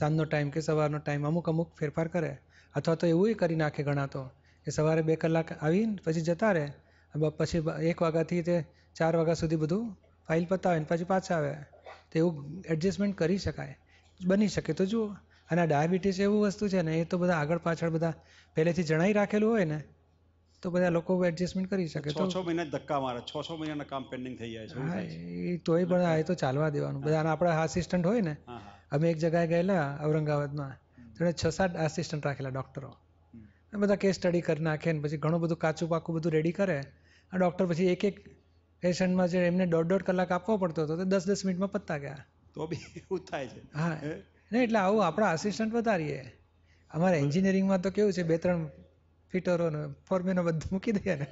સાંજનો ટાઈમ કે સવારનો ટાઈમ અમુક અમુક ફેરફાર કરે અથવા તો એવું કરી નાખે ઘણા તો કે સવારે બે કલાક આવીને પછી જતા રહે પછી એક વાગ્યાથી તે ચાર વાગ્યા સુધી બધું ફાઇલ પતાવે ને પછી પાછા આવે તો એવું એડજસ્ટમેન્ટ કરી શકાય બની શકે તો જુઓ અને આ ડાયાબિટીસ એવું વસ્તુ છે ને એ તો બધા આગળ પાછળ બધા પહેલેથી જણાવી રાખેલું હોય ને તો બધા લોકો એડજસ્ટમેન્ટ કરી શકે તો છ મહિના ધક્કા મારે છ છ મહિનાના કામ પેન્ડિંગ થઈ જાય છે એ તોય બધા એ તો ચાલવા દેવાનું બધા આપણા આસિસ્ટન્ટ હોય ને અમે એક જગ્યાએ ગયેલા ઔરંગાબાદમાં તેણે છ સાત આસિસ્ટન્ટ રાખેલા ડૉક્ટરો બધા કેસ સ્ટડી કરી નાખે ને પછી ઘણું બધું કાચું પાકું બધું રેડી કરે આ ડૉક્ટર પછી એક એક પેશન્ટમાં જે એમને દોઢ દોઢ કલાક આપવો પડતો હતો તો દસ દસ મિનિટમાં પતતા ગયા તો બી એવું થાય છે હા નહીં એટલે આવું આપણા આસિસ્ટન્ટ વધારીએ અમારે એન્જિનિયરિંગમાં તો કેવું છે બે ત્રણ ફિટરો ફોર્મેનો બધું મૂકી દઈએ ને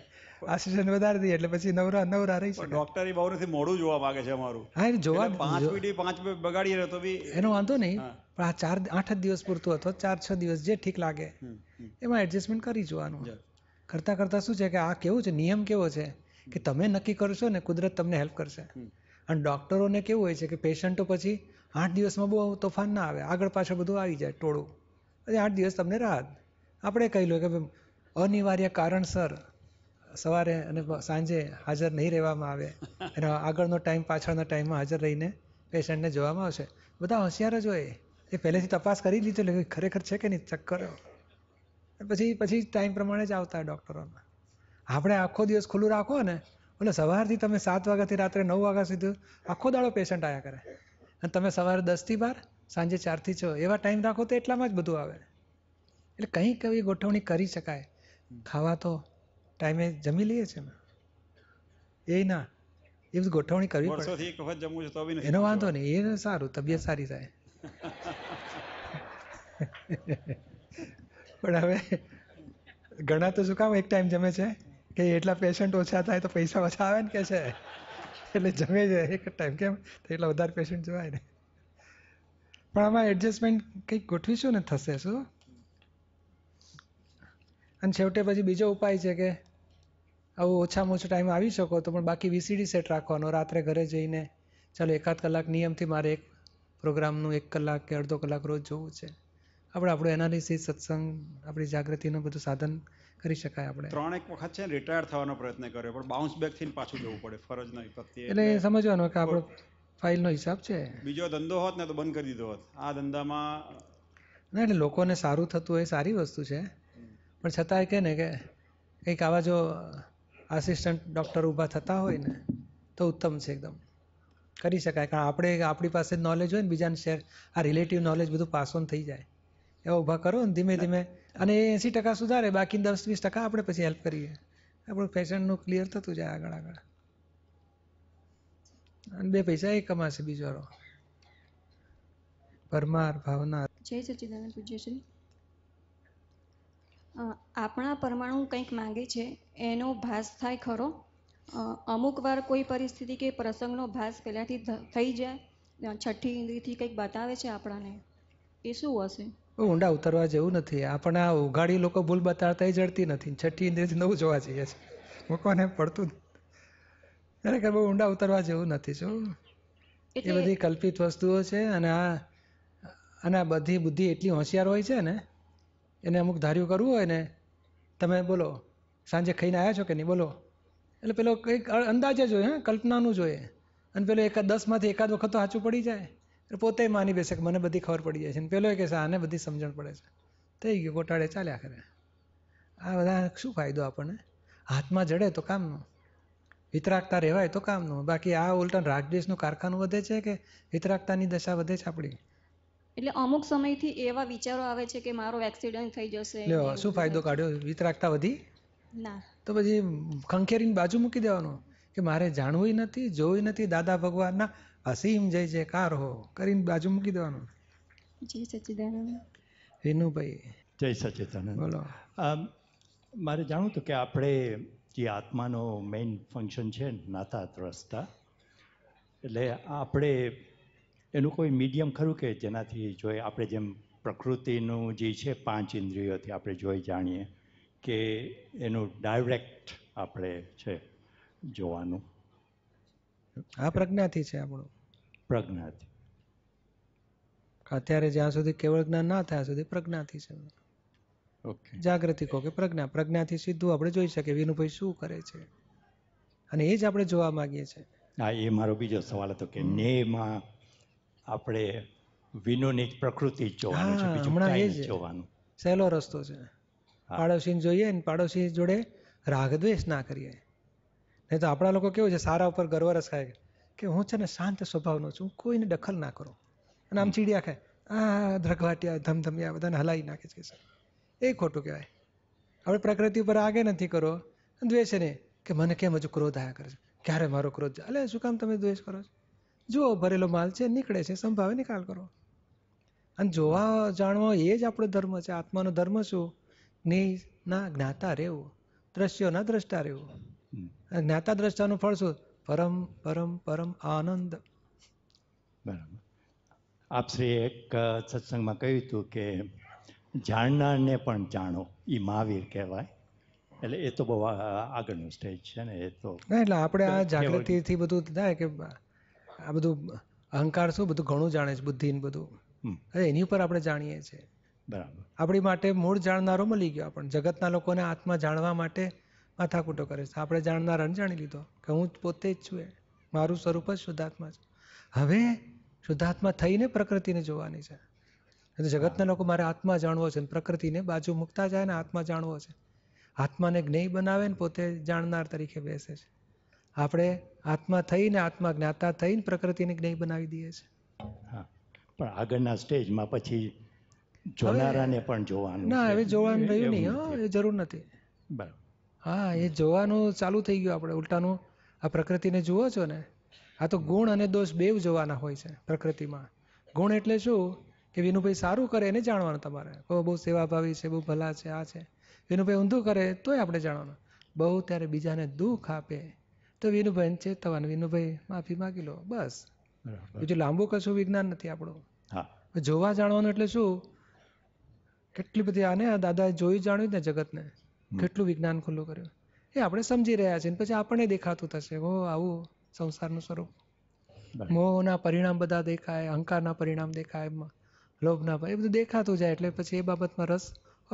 આસિસ્ટન્ટ વધારી દઈએ એટલે પછી નવરા નવરા રહી છે ડોક્ટર બહુ નથી મોડું જોવા માંગે છે અમારું હા એ જોવા પાંચ મિનિટ પાંચ મિનિટ બગાડીએ ને તો બી એનો વાંધો નહીં પણ આ ચાર આઠ દિવસ પૂરતું અથવા ચાર છ દિવસ જે ઠીક લાગે એમાં એડજસ્ટમેન્ટ કરી જોવાનું કરતા કરતા શું છે કે આ કેવું છે નિયમ કેવો છે કે તમે નક્કી કરશો ને કુદરત તમને હેલ્પ કરશે અને ડૉક્ટરોને કેવું હોય છે કે પેશન્ટો પછી આઠ દિવસમાં બહુ તોફાન ના આવે આગળ પાછળ બધું આવી જાય ટોળું પછી આઠ દિવસ તમને રાહત આપણે કહી લો કે ભાઈ અનિવાર્ય કારણસર સવારે અને સાંજે હાજર નહીં રહેવામાં આવે અને આગળનો ટાઈમ પાછળના ટાઈમમાં હાજર રહીને પેશન્ટને જોવામાં આવશે બધા હોશિયાર જ હોય એ પહેલેથી તપાસ કરી એટલે ખરેખર છે કે નહીં ચક્કર પછી પછી ટાઈમ પ્રમાણે જ આવતા ડૉક્ટરોમાં આપણે આખો દિવસ ખુલ્લું રાખો ને એટલે સવારથી તમે સાત વાગ્યાથી રાત્રે નવ વાગ્યા સુધી આખો દાડો પેશન્ટ આવ્યા કરે અને તમે સવારે દસથી બાર સાંજે ચારથી છ એવા ટાઈમ રાખો તો એટલામાં જ બધું આવે એટલે કંઈક એવી ગોઠવણી કરી શકાય ખાવા તો ટાઈમે જમી લઈએ છીએ એ ના એ બધું ગોઠવણી કરવી પડે એનો વાંધો નહીં એ સારું તબિયત સારી થાય પણ હવે ઘણા તો શું કામ એક ટાઈમ જમે છે કે એટલા પેશન્ટ ઓછા થાય તો પૈસા ઓછા આવે ને કે છે એટલે જમે છે એક ટાઈમ કેમ તો એટલા વધારે પેશન્ટ જોવાય ને પણ આમાં એડજસ્ટમેન્ટ કંઈક ગોઠવીશું ને થશે શું અને છેવટે પછી બીજો ઉપાય છે કે આવું ઓછામાં ઓછો ટાઈમ આવી શકો તો પણ બાકી વીસીડી સેટ રાખવાનો રાત્રે ઘરે જઈને ચાલો એકાદ કલાક નિયમથી મારે એક પ્રોગ્રામનું એક કલાક કે અડધો કલાક રોજ જોવું છે આપણે આપણું એનાલિસિસ સત્સંગ આપણી જાગૃતિનું બધું સાધન કરી શકાય આપણે ત્રણ એક વખત છે રિટાયર થવાનો પ્રયત્ન કર્યો પણ બાઉન્સ બેક થઈને પાછું જવું પડે ફરજ નહીં વિપત્તિ એટલે સમજવાનો કે આપણો ફાઇલનો હિસાબ છે બીજો ધંધો હોત ને તો બંધ કરી દીધો હોત આ ધંધામાં ના એટલે લોકોને સારું થતું એ સારી વસ્તુ છે પણ છતાંય કે ને કે કંઈક આવા જો આસિસ્ટન્ટ ડૉક્ટર ઊભા થતા હોય ને તો ઉત્તમ છે એકદમ કરી શકાય કારણ આપણે આપણી પાસે નોલેજ હોય ને બીજાને શેર આ રિલેટિવ નોલેજ બધું પાસ થઈ જાય એવા ઊભા કરો ને ધીમે ધીમે અને એ એંસી ટકા સુધારે બાકી દસ વીસ ટકા આપણે પછી હેલ્પ કરીએ આપણું પેશન્ટનું ક્લિયર થતું જાય આગળ આગળ અને બે પૈસા એ કમાશે બીજો ભરમાર ભાવનાર જય સચિદાનંદ પૂજ્ય શ્રી આપણા પરમાણુ કંઈક માંગે છે એનો ભાસ થાય ખરો અમુક વાર કોઈ પરિસ્થિતિ કે પ્રસંગનો ભાસ પહેલાંથી થઈ જાય છઠ્ઠી ઇન્દ્રિયથી કંઈક બતાવે છે આપણાને એ શું હશે ઊંડા ઉતરવા જેવું નથી આપણે આ ઉઘાડી લોકો ભૂલ બતાડતા જડતી નથી છઠ્ઠી ઇન્દ્રિયથી નવું જોવા જઈએ છે મૂકવાને પડતું ખરેખર બહુ ઊંડા ઉતરવા જેવું નથી જો એ બધી કલ્પિત વસ્તુઓ છે અને આ અને આ બધી બુદ્ધિ એટલી હોશિયાર હોય છે ને એને અમુક ધાર્યું કરવું હોય ને તમે બોલો સાંજે ખાઈને આવ્યા છો કે નહીં બોલો એટલે પેલો કંઈક અંદાજે જોઈએ હા કલ્પનાનું જોઈએ અને પેલો એકાદ દસમાંથી એકાદ વખત તો સાચું પડી જાય એટલે પોતે માની બેસે કે મને બધી ખબર પડી જાય છે અને પેલો કે છે આને બધી સમજણ પડે છે થઈ ગયું ગોટાળે ચાલ્યા ખરે આ બધા શું ફાયદો આપણને હાથમાં જડે તો કામનું વિતરાગતા રહેવાય તો કામનું બાકી આ ઉલટા રાગદેશનું કારખાનું વધે છે કે વિતરાગતાની દશા વધે છે આપણી એટલે અમુક સમયથી એવા વિચારો આવે છે કે મારો એક્સિડન્ટ થઈ જશે શું ફાયદો કાઢ્યો વીત વધી ના તો પછી ખંખેરીને બાજુ મૂકી દેવાનું કે મારે જાણવું નથી જોવું નથી દાદા ભગવાનના અસીમ જય કાર હો કરીને બાજુ મૂકી દેવાનું જય સચ્ચિદાનંદ વિનુભાઈ જય સચ્ચિદાનંદ બોલો મારે જાણવું હતું કે આપણે જે આત્માનો મેઇન ફંક્શન છે નાતા ત્રસતા એટલે આપણે એનું કોઈ મીડિયમ ખરું કે જેનાથી જોઈએ આપણે જેમ પ્રકૃતિનું જે છે પાંચ ઇન્દ્રિયોથી આપણે જોઈ જાણીએ કે એનું ડાયરેક્ટ આપણે છે જોવાનું આ પ્રજ્ઞાથી છે આપણું પ્રજ્ઞાથી અત્યારે જ્યાં સુધી કેવળ જ્ઞાન ના થાય સુધી પ્રજ્ઞાથી છે ઓકે જાગૃતિ કહો કે પ્રજ્ઞા પ્રજ્ઞાથી સીધું આપણે જોઈ શકીએ વિનુભાઈ શું કરે છે અને એ જ આપણે જોવા માંગીએ છીએ હા એ મારો બીજો સવાલ હતો કે નેમાં આપણે વિનુની પ્રકૃતિ જોવાનું છે બીજું જોવાનું સહેલો રસ્તો છે પાડોશીને જોઈએ ને પાડોશી જોડે રાગદ્વેષ ના કરીએ નહીં તો આપણા લોકો કેવું છે સારા ઉપર ગર્વ રખાય કે હું છે ને શાંત સ્વભાવનો છું કોઈને દખલ ના કરો અને આમ ચીડિયા ખાય આ ધ્રગવાટિયા ધમધમિયા બધાને હલાવી નાખે છે એ ખોટું કહેવાય આપણે પ્રકૃતિ ઉપર આગે નથી કરો દ્વેષ નહીં કે મને કેમ હજુ ક્રોધ આયા કરે છે ક્યારે મારો ક્રોધ એટલે શું કામ તમે દ્વેષ કરો છો જુઓ ભરેલો માલ છે નીકળે છે સંભાવે નિકાલ કરો અને જોવા જાણવો એ જ આપણો ધર્મ છે આત્માનો ધર્મ શું ના જ્ઞાતા રહેવું દ્રશ્યોના દ્રષ્ટા રહેવું જ્ઞાતા દ્રષ્ટાનું ફળ શું પરમ પરમ પરમ આનંદ બરાબર આપશ્રી એક સત્સંગમાં કહ્યું હતું કે જાણનારને પણ જાણો એ મહાવીર કહેવાય એટલે એ તો બહુ આગળનું સ્ટેજ છે ને એ તો એટલે આપણે આ જાગૃતિથી બધું થાય કે આ બધું અહંકાર શું બધું ઘણું જાણે છે બુદ્ધિ ને બધું એની ઉપર આપણે જાણીએ છીએ બરાબર આપણી માટે મૂળ જાણનારો મળી ગયો આપણને જગતના લોકોને આત્મા જાણવા માટે માથાકૂટો કરે છે આપણે જાણનાર જાણી લીધો કે હું પોતે જ છું એ મારું સ્વરૂપ જ શુદ્ધાત્મા છે હવે શુદ્ધાત્મા થઈને પ્રકૃતિને જોવાની છે જગતના લોકો મારે આત્મા જાણવો છે પ્રકૃતિને બાજુ મૂકતા જાય ને આત્મા જાણવો છે આત્માને જ્ઞેય બનાવે ને પોતે જાણનાર તરીકે બેસે છે આપણે આત્મા થઈને આત્મા જ્ઞાતા થઈને પ્રકૃતિને જ્ઞેય બનાવી દઈએ છીએ પણ આગળના સ્ટેજમાં પછી જોનારાને પણ જોવાનું ના હવે જોવાનું રહ્યું નહીં હા એ જરૂર નથી હા એ જોવાનું ચાલુ થઈ ગયું આપણે ઉલટાનું આ પ્રકૃતિને જુઓ છો ને આ તો ગુણ અને દોષ બેવ જોવાના હોય છે પ્રકૃતિમાં ગુણ એટલે શું કે વિનુભાઈ સારું કરે એને જાણવાનું તમારે કહો બહુ સેવાભાવી છે બહુ ભલા છે આ છે વિનુભાઈ ઊંધું કરે તોય આપણે જાણવાનું બહુ ત્યારે બીજાને દુઃખ આપે તો વિનુભાઈ ચેતવવાનું થવાનું વિનુભાઈ માફી માગી લો બસ બીજું લાંબુ કશું વિજ્ઞાન નથી આપણું જોવા જાણવાનું એટલે શું કેટલી બધી આને દાદાએ જોઈ જાણ્યું ને જગતને કેટલું વિજ્ઞાન ખુલ્લું કર્યું એ આપણે સમજી રહ્યા છીએ પછી આપણને દેખાતું થશે હો આવું સંસારનું સ્વરૂપ મોહના પરિણામ બધા દેખાય અહંકારના પરિણામ દેખાય લોભના એ બધું દેખાતું જાય એટલે પછી એ બાબતમાં રસ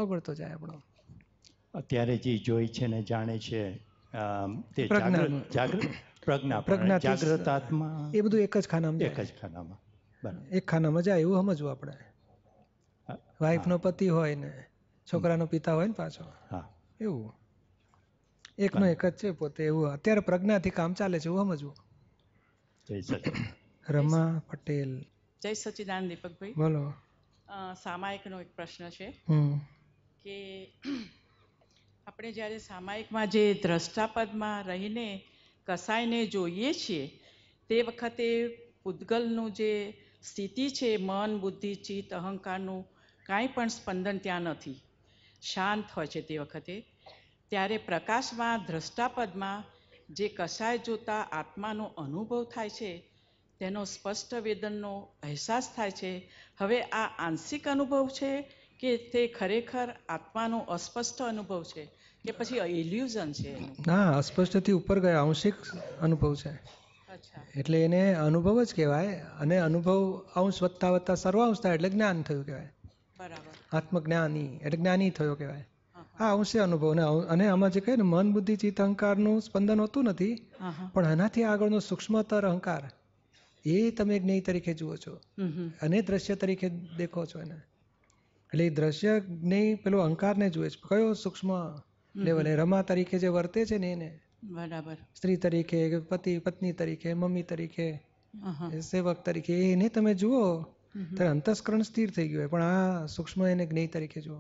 ઓગળતો જાય આપણો અત્યારે જે જોઈ છે ને જાણે છે તે પ્રજ્ઞા પ્રજ્ઞા જાગૃત આત્મા એ બધું એક જ ખાનામાં એક જ ખાનામાં એક ખાનામાં જાય એવું સમજવું આપણે વાઈફનો પતિ હોય ને છોકરાનો પિતા હોય ને પાછો એવું એકનો એક જ છે પોતે એવું અત્યારે પ્રજ્ઞાથી કામ ચાલે છે એવું સમજવું રમા પટેલ જય સચિદાન દીપકભાઈ બોલો સામાયિકનો એક પ્રશ્ન છે કે આપણે જ્યારે સામાયિકમાં જે દ્રષ્ટાપદમાં રહીને કસાઈને જોઈએ છીએ તે વખતે પૂતગલનું જે સ્થિતિ છે મન બુદ્ધિ ચિત્ત અહંકારનું કાંઈ પણ સ્પંદન ત્યાં નથી શાંત હોય છે તે વખતે ત્યારે પ્રકાશમાં દ્રષ્ટાપદમાં જે કસાય જોતા આત્માનો અનુભવ થાય છે તેનો સ્પષ્ટ વેદનનો અહેસાસ થાય છે હવે આ આંશિક અનુભવ છે કે તે ખરેખર આત્માનો અસ્પષ્ટ અનુભવ છે કે પછી ઇલ્યુઝન છે ના અસ્પષ્ટથી ઉપર ગયા આંશિક અનુભવ છે એટલે એને અનુભવ જ કહેવાય અને અનુભવ અંશ વધતા વધતા સર્વાંશ થાય એટલે જ્ઞાન થયું કહેવાય બરાબર આત્મજ્ઞાની એટલે જ્ઞાની થયો કહેવાય હા અંશે અનુભવ ને અને આમાં જે કહે ને મન બુદ્ધિ ચિત્ત અહંકારનું સ્પંદન હોતું નથી પણ એનાથી આગળનો સૂક્ષ્મતર અહંકાર એ તમે જ્ઞેય તરીકે જુઓ છો અને દ્રશ્ય તરીકે દેખો છો એને એટલે એ દ્રશ્યને પેલું અહંકારને જુએ છે કયો સૂક્ષ્મ લેવલે રમા તરીકે જે વર્તે છે ને એને બરાબર સ્ત્રી તરીકે પતિ પત્ની તરીકે મમ્મી તરીકે સેવક તરીકે એને તમે જુઓ ત્યારે અંતસ્કરણ સ્થિર થઈ ગયું પણ આ સૂક્ષ્મ એને જ્ઞેય તરીકે જુઓ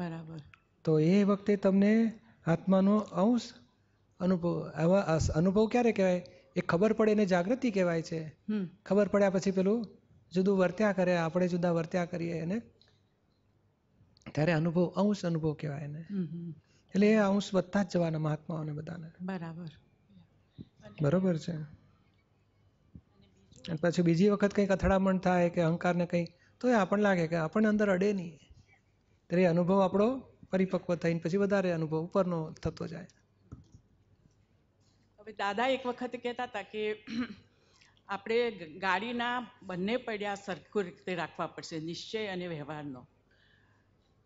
બરાબર તો એ વખતે તમને આત્માનો અંશ અનુભવ અનુભવ ક્યારે કહેવાય એ ખબર પડે એને જાગૃતિ કહેવાય છે ખબર પડ્યા પછી પેલું જુદું વર્ત્યા કરે આપણે જુદા વર્ત્યા કરીએ એને ત્યારે અનુભવ અંશ અનુભવ કહેવાય એને એટલે એ અંશ વધતા જ જવાના મહાત્માઓને બધાને બરાબર બરોબર છે પછી બીજી વખત કંઈક અથડામણ થાય કે અહંકારને કંઈ તો એ આપણને લાગે કે આપણને અંદર અડે નહીં ત્યારે એ અનુભવ આપણો પરિપક્વ થઈને પછી વધારે અનુભવ ઉપરનો થતો જાય હવે દાદા એક વખત કહેતા હતા કે આપણે ગાડીના બંને પડ્યા સરખું રીતે રાખવા પડશે નિશ્ચય અને વ્યવહારનો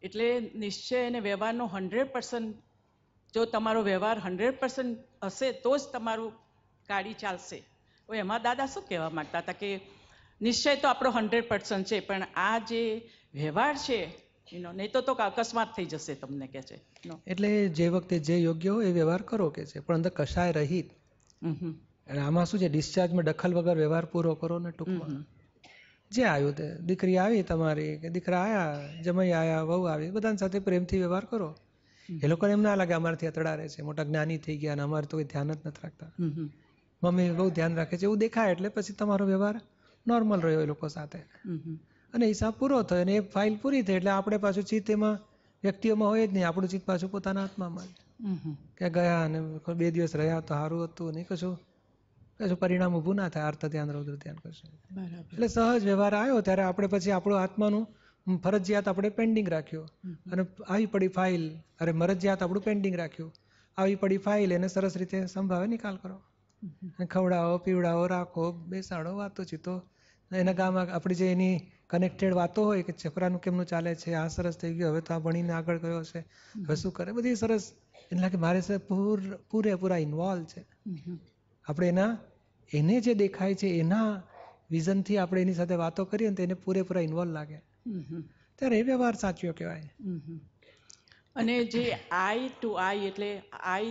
એટલે નિશ્ચય અને વ્યવહારનો હંડ્રેડ પર્સન્ટ જો તમારો વ્યવહાર હંડ્રેડ પર્સન્ટ હશે તો જ તમારું ગાડી ચાલશે તો એમાં દાદા શું કહેવા માગતા હતા કે નિશ્ચય તો આપણો હંડ્રેડ પર્સન્ટ છે પણ આ જે વ્યવહાર છે એનો નહીં તો તો અકસ્માત થઈ જશે તમને કહે છે એટલે જે વખતે જે યોગ્ય હોય એ વ્યવહાર કરો કે છે પણ અંદર કશાય રહિત અને આમાં શું છે ડિસ્ચાર્જમાં દખલ વગર વ્યવહાર પૂરો કરો ને ટૂંકમાં જે આવ્યું તે દીકરી આવી તમારી કે દીકરા આવ્યા જમાઈ આવ્યા વહુ આવી બધાની સાથે પ્રેમથી વ્યવહાર કરો એ લોકોને એમ ના લાગે અમારાથી અતડા રહે છે મોટા જ્ઞાની થઈ ગયા અને અમારે તો કોઈ ધ્યાન જ નથી રાખતા મમ્મી બહુ ધ્યાન રાખે છે એવું દેખાય એટલે પછી તમારો વ્યવહાર નોર્મલ રહ્યો એ લોકો સાથે અને હિસાબ પૂરો થયો અને એ ફાઇલ પૂરી થઈ એટલે આપણે પાછું ચિત્ત એમાં વ્યક્તિઓમાં હોય જ નહીં આપણું ચિત્ત પાછું પોતાના આત્મામાં કે ગયા અને બે દિવસ રહ્યા તો સારું હતું નહીં કશું કશું પરિણામ ઊભું ના થાય અર્થ ધ્યાન રૌદ્ર ધ્યાન કશું એટલે સહજ વ્યવહાર આવ્યો ત્યારે આપણે પછી આપણું આત્માનું ફરજિયાત આપણે પેન્ડિંગ રાખ્યું અને આવી પડી ફાઇલ અરે મરજિયાત આપણું પેન્ડિંગ રાખ્યું આવી પડી ફાઇલ એને સરસ રીતે સંભાવે નિકાલ કરો ખવડાવો પીવડાવો રાખો બેસાડો વાતો ચીતો એના ગામમાં આપણી જે એની કનેક્ટેડ વાતો હોય કે છોકરાનું કેમનું ચાલે છે આ સરસ થઈ ગયું હવે તો આ ભણીને આગળ ગયો છે હવે શું કરે બધી સરસ એને કે મારે પૂર પૂરેપૂરા ઇન્વોલ્વ છે આપણે એના એને જે દેખાય છે એના વિઝનથી આપણે એની સાથે વાતો કરીએ ને તો પૂરેપૂરા ઇન્વોલ્વ લાગે ત્યારે એ વ્યવહાર સાચો કહેવાય અને જે આઈ ટુ આઈ એટલે આઈ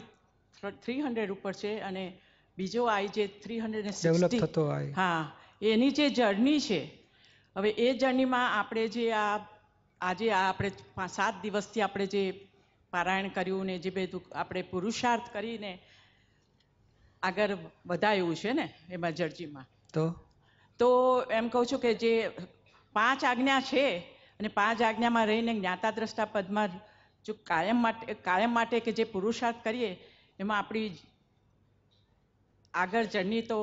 થ્રી હંડ્રેડ ઉપર છે અને બીજો આઈ જે થ્રી હંડ્રેડ ડેવલપ થતો આઈ હા એની જે જર્ની છે હવે એ જર્નીમાં આપણે જે આ આજે આ આપણે સાત દિવસથી આપણે જે પારાયણ કર્યું ને જે બધું આપણે પુરુષાર્થ કરીને આગળ વધાયું છે ને એમાં એમરજન્સીમાં તો તો એમ કહું છું કે જે પાંચ આજ્ઞા છે અને પાંચ આજ્ઞામાં રહીને જ્ઞાતા દ્રષ્ટા પદમાં જો કાયમ માટે કાયમ માટે કે જે પુરુષાર્થ કરીએ એમાં આપણી આગળ જર્ની તો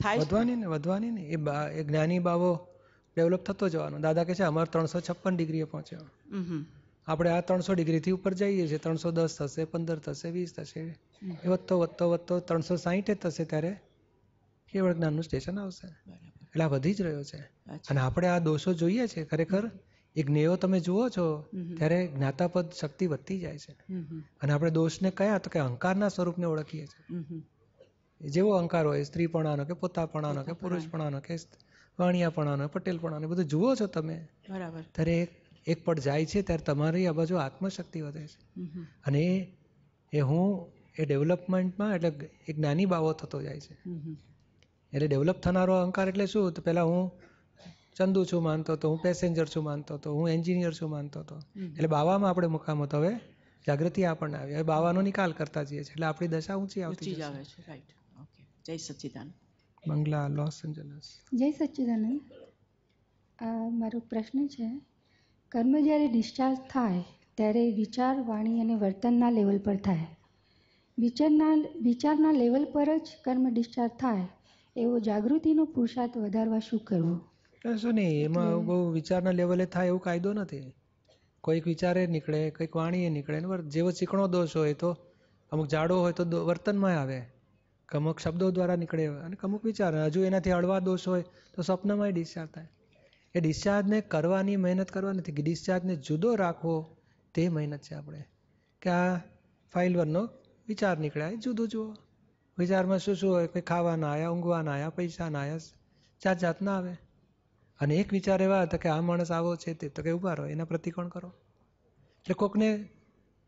થાય વધવાની ને વધવાની ને એ એ જ્ઞાની બાવો ડેવલપ થતો જવાનો દાદા કે છે અમારે ત્રણસો છપ્પન ડિગ્રીએ પહોંચ્યો હમ આપણે આ ત્રણસો ડિગ્રીથી ઉપર જઈએ છીએ ત્રણસો દસ થશે પંદર થશે વીસ થશે એ વધતો વધતો વધતો ત્રણસો સાહીઠે થશે ત્યારે કેવળ જ્ઞાનનું સ્ટેશન આવશે એટલે આ વધી જ રહ્યો છે અને આપણે આ દોષો જોઈએ છે ખરેખર એ જ્ઞેયો તમે જુઓ છો ત્યારે જ્ઞાતાપદ શક્તિ વધતી જાય છે અને આપણે દોષને કયા તો કે અહંકારના સ્વરૂપને ઓળખીએ છીએ જેવો અહંકાર હોય સ્ત્રીપણાનો કે પોતાપણાનો કે પુરુષપણાનો કે વાણિયાપણાનો પટેલપણાનો બધું જુઓ છો તમે બરાબર ત્યારે એક પટ જાય છે ત્યારે તમારી આ બાજુ આત્મશક્તિ વધે છે અને એ હું એ ડેવલપમેન્ટમાં એટલે એક નાની બાબત થતો જાય છે એટલે ડેવલપ થનારો અહંકાર એટલે શું તો પહેલાં હું ચંદુ છું માનતો હતો હું પેસેન્જર છું માનતો હતો હું એન્જિનિયર છું માનતો હતો એટલે બાવામાં આપણે મુકામ હતો હવે જાગૃતિ આપણને આવી હવે બાવાનો નિકાલ કરતા જઈએ છીએ એટલે આપણી દશા ઊંચી આવતી આવે છે રાઈટ ઓકે જય સચ્ચિદાનંદ બંગલા લોસ એન્જલસ જય સચ્ચિદાનંદ મારો પ્રશ્ન છે કર્મ જ્યારે ડિસ્ચાર્જ થાય ત્યારે વિચાર વાણી અને વર્તનના લેવલ પર થાય વિચારના વિચારના લેવલ પર જ કર્મ ડિસ્ચાર્જ થાય એવો જાગૃતિનો પુરુષાર્થ વધારવા શું કરવું શું નહીં એમાં બહુ વિચારના લેવલે થાય એવો કાયદો નથી કોઈક વિચારે નીકળે કંઈક વાણીએ નીકળે જેવો ચીકણો દોષ હોય તો અમુક જાડો હોય તો વર્તનમાં આવે અમુક શબ્દો દ્વારા નીકળે અને અમુક વિચાર હજુ એનાથી હળવા દોષ હોય તો સ્વપ્નમાં ડિસ્ચાર્જ થાય એ ડિસ્ચાર્જને કરવાની મહેનત કરવા નથી કે ડિસ્ચાર્જને જુદો રાખવો તે મહેનત છે આપણે કે આ ફાઇલ વનનો વિચાર નીકળ્યા એ જુદો જુઓ વિચારમાં શું શું હોય કંઈ ખાવાના આવ્યા ઊંઘવાના આવ્યા પૈસાના આવ્યા જાત જાતના આવે અને એક વિચાર એવા હતા કે આ માણસ આવો છે તે તો કે ઊભા રહો એના પ્રતિકોણ કરો એટલે કોકને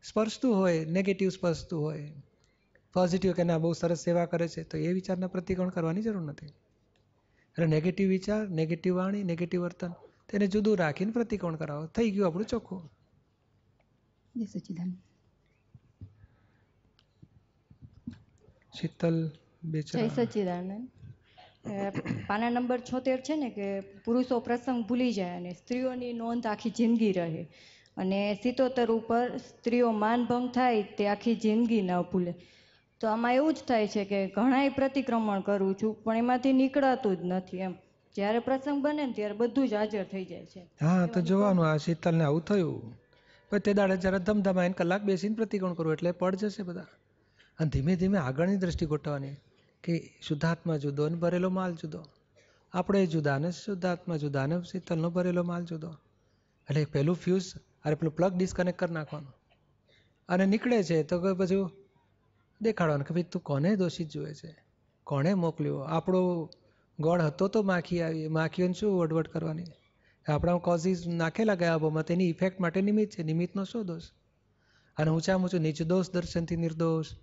સ્પર્શતું હોય નેગેટિવ સ્પર્શતું હોય પોઝિટિવ કે ના બહુ સરસ સેવા કરે છે તો એ વિચારના પ્રતિકોણ કરવાની જરૂર નથી એટલે નેગેટિવ વિચાર નેગેટિવ વાણી નેગેટિવ વર્તન તેને જુદું રાખીને પ્રતિકોણ કરાવો થઈ ગયું આપણું ચોખ્ખું શીતલ જય સચિદાનંદ પાના નંબર છોતેર છે ને કે પુરુષો પ્રસંગ ભૂલી જાય અને સ્ત્રીઓની નોંધ આખી જિંદગી રહે અને સિત્તોતર ઉપર સ્ત્રીઓ માનભંગ થાય તે આખી જિંદગી ન ભૂલે તો આમાં એવું જ થાય છે કે ઘણાય પ્રતિક્રમણ કરું છું પણ એમાંથી નીકળાતું જ નથી એમ જ્યારે પ્રસંગ બને ને ત્યારે બધું જ હાજર થઈ જાય છે હા તો જોવાનું આ શીતલને આવું થયું પછી તે દાડે જ્યારે ધમધમાઈને કલાક બેસીને પ્રતિક્રમણ કરવું એટલે પડ જશે બધા અને ધીમે ધીમે આગળની દ્રષ્ટિ ગોઠવવાની કે શુદ્ધાત્મા જુદો અને ભરેલો માલ જુદો આપણે જુદા ને શુદ્ધાત્મા જુદા ને શીતલનો ભરેલો માલ જુદો એટલે પહેલું ફ્યુઝ અરે પેલું પ્લગ ડિસ્કનેક્ટ કરી નાખવાનું અને નીકળે છે તો કે પછી દેખાડવાનું કે ભાઈ તું કોને દોષિત જુએ છે કોણે મોકલ્યો આપણો ગોળ હતો તો માખી આવી માખીઓને શું વડવડ કરવાની આપણા કોઝિસ નાખેલા ગયા બોમાં તેની ઇફેક્ટ માટે નિમિત્ત છે નિમિત્તનો શું દોષ અને ઊંચામાં ઊંચું નિર્દોષ દર્શનથી નિર્દોષ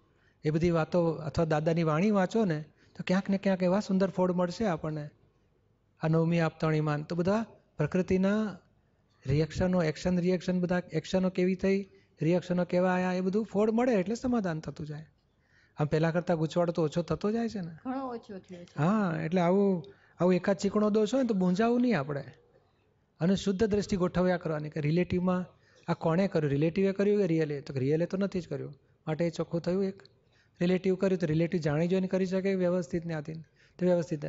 એ બધી વાતો અથવા દાદાની વાણી વાંચો ને તો ક્યાંક ને ક્યાંક એવા સુંદર ફોડ મળશે આપણને આ નવમી આપતાણીમાં તો બધા પ્રકૃતિના રિએક્શનો એક્શન રિએક્શન બધા એક્શનો કેવી થઈ રિએક્શનો કેવા આવ્યા એ બધું ફોડ મળે એટલે સમાધાન થતું જાય આમ પહેલાં કરતાં ગૂંચવાડો તો ઓછો થતો જાય છે ને ઘણો ઓછો થયો હા એટલે આવું આવું એકાદ ચીકણો દોષ હોય ને તો મૂંઝાવું નહીં આપણે અને શુદ્ધ દ્રષ્ટિ ગોઠવ્યા કરવાની કે રિલેટિવમાં આ કોણે કર્યું રિલેટિવે કર્યું કે રિયલે તો રિયલે તો નથી જ કર્યું માટે એ ચોખ્ખું થયું એક રિલેટિવ કર્યું તો રિલેટિવ જાણી જોઈને કરી શકે વ્યવસ્થિત ને આધીન તો વ્યવસ્થિત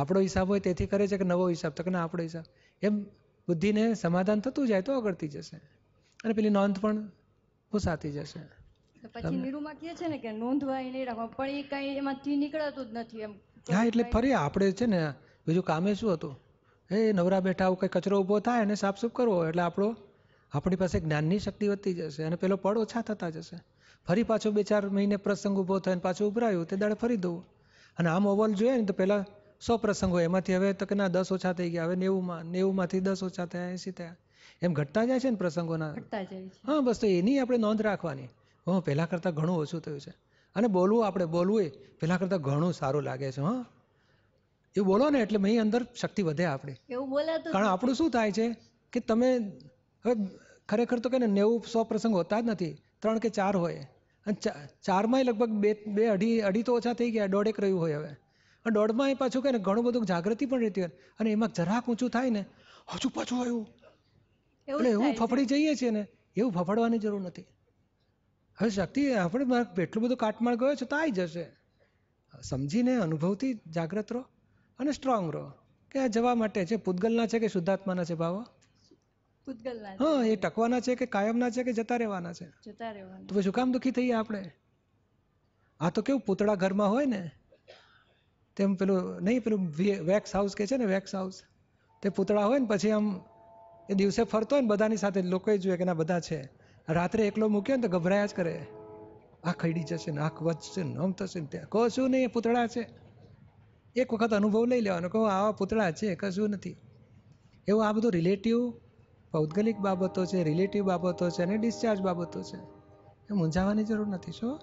આપણો હિસાબ હોય તેથી કરે છે કે નવો હિસાબ તો કે ના આપણો હિસાબ એમ બુદ્ધિને સમાધાન થતું જાય તો આગળતી જશે અને પેલી નોંધ પણ ભૂસાતી જશે પછી નીરુમાં કહે છે ને કે નોંધવાય નહીં રાખવા પણ એ કાંઈ એમાંથી નીકળતું જ નથી એમ હા એટલે ફરી આપણે છે ને બીજું કામે શું હતું એ નવરા બેઠા આવું કંઈ કચરો ઊભો થાય અને સાફસૂફ કરવો એટલે આપણો આપણી પાસે જ્ઞાનની શક્તિ વધતી જશે અને પેલો પડ ઓછા થતા જશે ફરી પાછો બે ચાર મહિને પ્રસંગ ઊભો થાય અને પાછું ઉભરાયું તે દાડે ફરી દઉં અને આમ ઓવલ જોઈએ ને તો પહેલાં સો પ્રસંગો એમાંથી હવે તક ના દસ ઓછા થઈ ગયા હવે નેવુંમાં નેવુંમાંથી દસ ઓછા થયા એસી થયા એમ ઘટતા જાય છે ને પ્રસંગોના હા બસ તો એની આપણે નોંધ રાખવાની હં પહેલાં કરતાં ઘણું ઓછું થયું છે અને બોલવું આપણે બોલવું એ પહેલાં કરતાં ઘણું સારું લાગે છે હં એવું બોલો ને એટલે અહીં અંદર શક્તિ વધે આપણે એવું બોલાતું કારણ આપણું શું થાય છે કે તમે હવે ખરેખર તો કે નેવું સો પ્રસંગ હોતા જ નથી ત્રણ કે ચાર હોય અને ચારમાંય લગભગ બે બે અઢી અઢી તો ઓછા થઈ ગયા દોઢેક રહ્યું હોય હવે અને દોઢમાં એ પાછું કે ઘણું બધું જાગૃતિ પણ રહેતી હોય અને એમાં જરાક ઊંચું થાય ને હજુ પાછું આવ્યું એટલે એવું ફફડી જઈએ છીએ ને એવું ફફડવાની જરૂર નથી હવે શક્તિ આપણે એટલું બધું કાટમાળ ગયો છે તો આવી જશે સમજીને અનુભવથી જાગ્રત રહો અને સ્ટ્રોંગ રહો કે આ જવા માટે છે પૂતગલના છે કે શુદ્ધાત્માના છે ભાવો પૂતગલના હા એ ટકવાના છે કે કાયમના છે કે જતા રહેવાના છે જતા રહેવાના તો શું કામ દુઃખી થઈએ આપણે આ તો કેવું પૂતળા ઘરમાં હોય ને તેમ પેલું નહીં પેલું વેક્સ હાઉસ કે છે ને વેક્સ હાઉસ તે પૂતળા હોય ને પછી આમ એ દિવસે ફરતો હોય ને બધાની સાથે લોકોએ જોઈએ કે ના બધા છે રાત્રે એકલો મૂક્યો ને તો ગભરાયા જ કરે આ ખડી જશે ને આંખ વધશે ને આમ થશે ને ત્યાં કશું નહીં એ પૂતળા છે એક વખત અનુભવ લઈ લેવાનો કહો આવા પૂતળા છે કશું નથી એવું આ બધું રિલેટિવ ભૌદ્ગલિક બાબતો છે રિલેટિવ બાબતો છે અને ડિસ્ચાર્જ બાબતો છે એ મૂંઝાવાની જરૂર નથી શું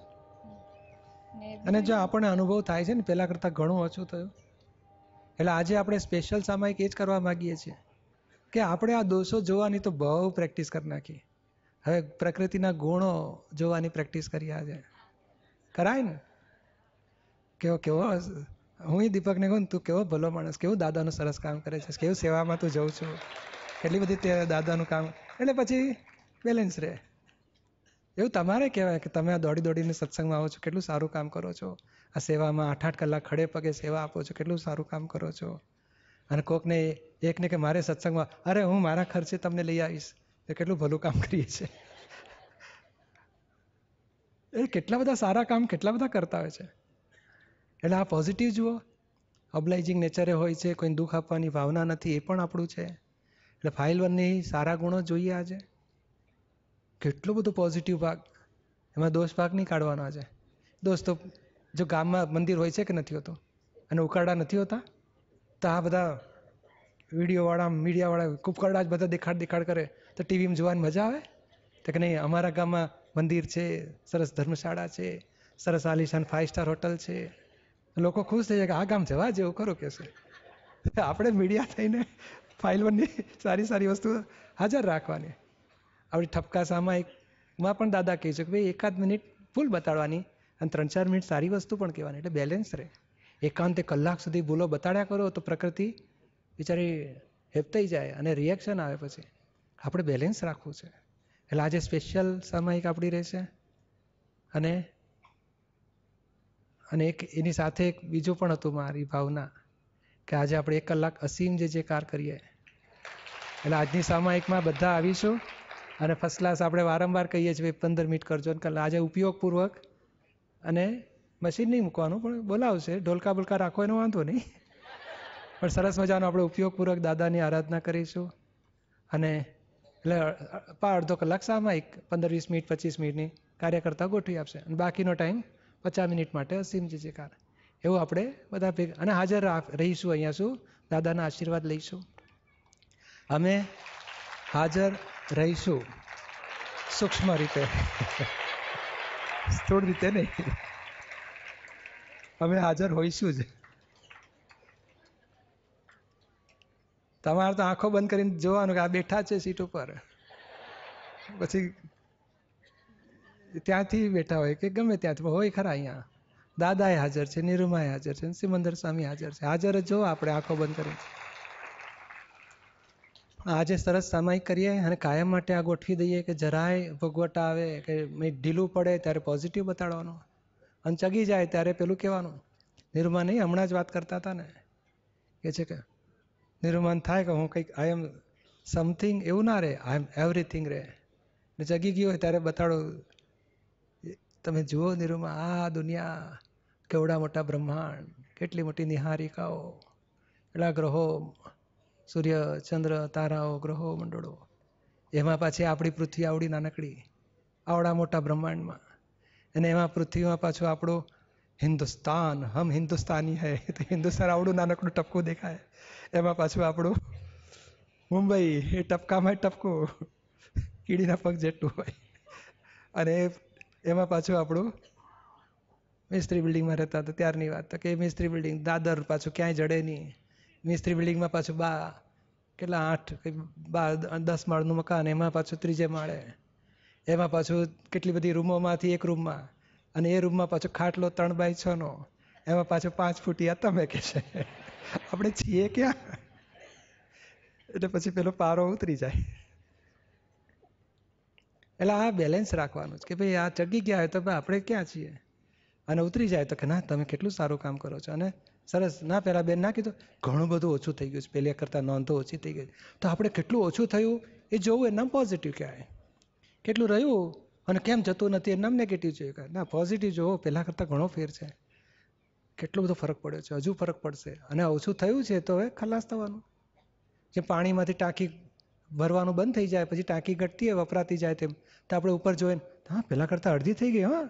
અને જો આપણને અનુભવ થાય છે ને પહેલાં કરતાં ઘણું ઓછું થયું એટલે આજે આપણે સ્પેશિયલ સામાયિક એ જ કરવા માગીએ છીએ કે આપણે આ દોષો જોવાની તો બહુ પ્રેક્ટિસ કરી નાખીએ હવે પ્રકૃતિના ગુણો જોવાની પ્રેક્ટિસ કરી આજે કરાય ને કેવો કેવો હું દીપકને કહું તું કેવો ભલો માણસ કેવું દાદાનું સરસ કામ કરે છે કેવું સેવામાં તું જઉં છું કેટલી બધી તે દાદાનું કામ એટલે પછી બેલેન્સ રહે એવું તમારે કહેવાય કે તમે આ દોડી દોડીને સત્સંગમાં આવો છો કેટલું સારું કામ કરો છો આ સેવામાં આઠ આઠ કલાક ખડે પગે સેવા આપો છો કેટલું સારું કામ કરો છો અને કોકને એકને કે મારે સત્સંગમાં અરે હું મારા ખર્ચે તમને લઈ આવીશ તો કેટલું ભલું કામ કરીએ છીએ એ કેટલા બધા સારા કામ કેટલા બધા કરતા હોય છે એટલે આ પોઝિટિવ જુઓ અબ્લાઇઝિંગ નેચરે હોય છે કોઈને દુઃખ આપવાની ભાવના નથી એ પણ આપણું છે એટલે ફાઇલ વનની સારા ગુણો જોઈએ આજે કેટલો બધો પોઝિટિવ ભાગ એમાં દોષ ભાગ નહીં કાઢવાનો આજે દોષ તો જો ગામમાં મંદિર હોય છે કે નથી હોતું અને ઉકાળા નથી હોતા તો આ બધા વિડીયોવાળા મીડિયાવાળા કુપકરડા જ બધા દેખાડ દેખાડ કરે તો ટીવીમાં જોવાની મજા આવે તો કે નહીં અમારા ગામમાં મંદિર છે સરસ ધર્મશાળા છે સરસ આલિશાન ફાઇવ સ્ટાર હોટલ છે લોકો ખુશ થઈ જાય કે આ ગામ જવા જેવું ખરું કહેશે આપણે મીડિયા થઈને ફાઇલવનની સારી સારી વસ્તુ હાજર રાખવાની આપણી ઠપકા માં પણ દાદા કહે છે કે ભાઈ એકાદ મિનિટ ભૂલ બતાડવાની અને ત્રણ ચાર મિનિટ સારી વસ્તુ પણ કહેવાની એટલે બેલેન્સ રહે એકાંતે કલાક સુધી ભૂલો બતાડ્યા કરો તો પ્રકૃતિ બિચારી હેપતાઈ જાય અને રિએક્શન આવે પછી આપણે બેલેન્સ રાખવું છે એટલે આજે સ્પેશિયલ સામાયિક આપણી રહેશે અને અને એક એની સાથે એક બીજું પણ હતું મારી ભાવના કે આજે આપણે એક કલાક અસીમ જે જે કાર કરીએ એટલે આજની સામાયિકમાં બધા આવીશું અને ફર્સ્ટ ક્લાસ આપણે વારંવાર કહીએ છીએ પંદર મિનિટ કરજો અને કાલે આજે ઉપયોગપૂર્વક અને મશીન નહીં મૂકવાનું પણ બોલાવશે ઢોલકા બોલકા રાખો એનો વાંધો નહીં પણ સરસ મજાનો આપણે ઉપયોગપૂર્વક દાદાની આરાધના કરીશું અને એટલે પા અડધો કલાક સામાયિક પંદર વીસ મિનિટ પચીસ મિનિટની કાર્યકર્તા ગોઠવી આપશે અને બાકીનો ટાઈમ પચાસ મિનિટ માટે અસીમજી છે કાર એવું આપણે બધા ભેગા અને હાજર રહીશું અહીંયા શું દાદાના આશીર્વાદ લઈશું અમે હાજર રહીશું સૂક્ષ્મ રીતે સ્થૂળ રીતે નહીં અમે હાજર હોઈશું જ તમારે તો આંખો બંધ કરીને જોવાનું કે આ બેઠા છે સીટ ઉપર પછી ત્યાંથી બેઠા હોય કે ગમે ત્યાંથી હોય ખરા અહીંયા દાદાએ હાજર છે નિરૂમાએ હાજર છે સિમંદર સ્વામી હાજર છે હાજર જ જો આપણે આંખો બંધ કરી આજે સરસ સામાયિક કરીએ અને કાયમ માટે આ ગોઠવી દઈએ કે જરાય ભગવટ આવે કે ઢીલું પડે ત્યારે પોઝિટિવ બતાડવાનું અને ચગી જાય ત્યારે પેલું કહેવાનું નિરૂમા નહીં હમણાં જ વાત કરતા હતા ને કે છે કે નિરૂમન થાય કે હું કંઈક આઈ એમ સમથિંગ એવું ના રહે આઈ એમ એવરીથિંગ રહે ને જગી ગયું હોય ત્યારે બતાડો તમે જુઓ નિરૂમા આ દુનિયા કેવડા મોટા બ્રહ્માંડ કેટલી મોટી નિહારિકાઓ એટલા ગ્રહો સૂર્ય ચંદ્ર તારાઓ ગ્રહો મંડળો એમાં પાછી આપણી પૃથ્વી આવડી નાનકડી આવડા મોટા બ્રહ્માંડમાં અને એમાં પૃથ્વીમાં પાછું આપણું હિન્દુસ્તાન હમ હિન્દુસ્તાની હૈ તો હિન્દુસ્તાન આવડું નાનકડું ટપકું દેખાય એમાં પાછું આપણું મુંબઈ એ ટપકામાં ટપકું કીડીના પગ જેટલું હોય અને એમાં પાછું આપણું મિસ્ત્રી બિલ્ડિંગમાં રહેતા હતા ત્યારની વાત તો કે મિસ્ત્રી બિલ્ડિંગ દાદર પાછું ક્યાંય જડે નહીં મિસ્ત્રી બિલ્ડિંગમાં પાછું બા કેટલા આઠ બાર દસ માળનું મકાન એમાં પાછું ત્રીજે માળે એમાં પાછું કેટલી બધી રૂમોમાંથી એક રૂમમાં અને એ રૂમમાં પાછો ખાટલો ત્રણ બાય છનો એમાં પાછો પાંચ ફૂટી ફૂટિયા તમે કે છે આપણે છીએ ક્યાં એટલે પછી પેલો પારો ઉતરી જાય એટલે આ બેલેન્સ રાખવાનું છે કે ભાઈ આ ચગી ગયા હોય તો ભાઈ આપણે ક્યાં છીએ અને ઉતરી જાય તો કે ના તમે કેટલું સારું કામ કરો છો અને સરસ ના પહેલાં બેન ના કીધું ઘણું બધું ઓછું થઈ ગયું છે પહેલાં કરતાં નોંધો ઓછી થઈ ગઈ તો આપણે કેટલું ઓછું થયું એ જોવું એના પોઝિટિવ કહેવાય કેટલું રહ્યું અને કેમ જતું નથી એમ નેગેટિવ જોયું કે ના પોઝિટિવ જોવો પહેલાં કરતાં ઘણો ફેર છે કેટલો બધો ફરક પડ્યો છે હજુ ફરક પડશે અને ઓછું થયું છે તો હવે ખલાસ થવાનું જે પાણીમાંથી ટાંકી ભરવાનું બંધ થઈ જાય પછી ટાંકી ઘટતી હોય વપરાતી જાય તેમ તો આપણે ઉપર જોઈને હા પહેલાં કરતાં અડધી થઈ ગઈ હા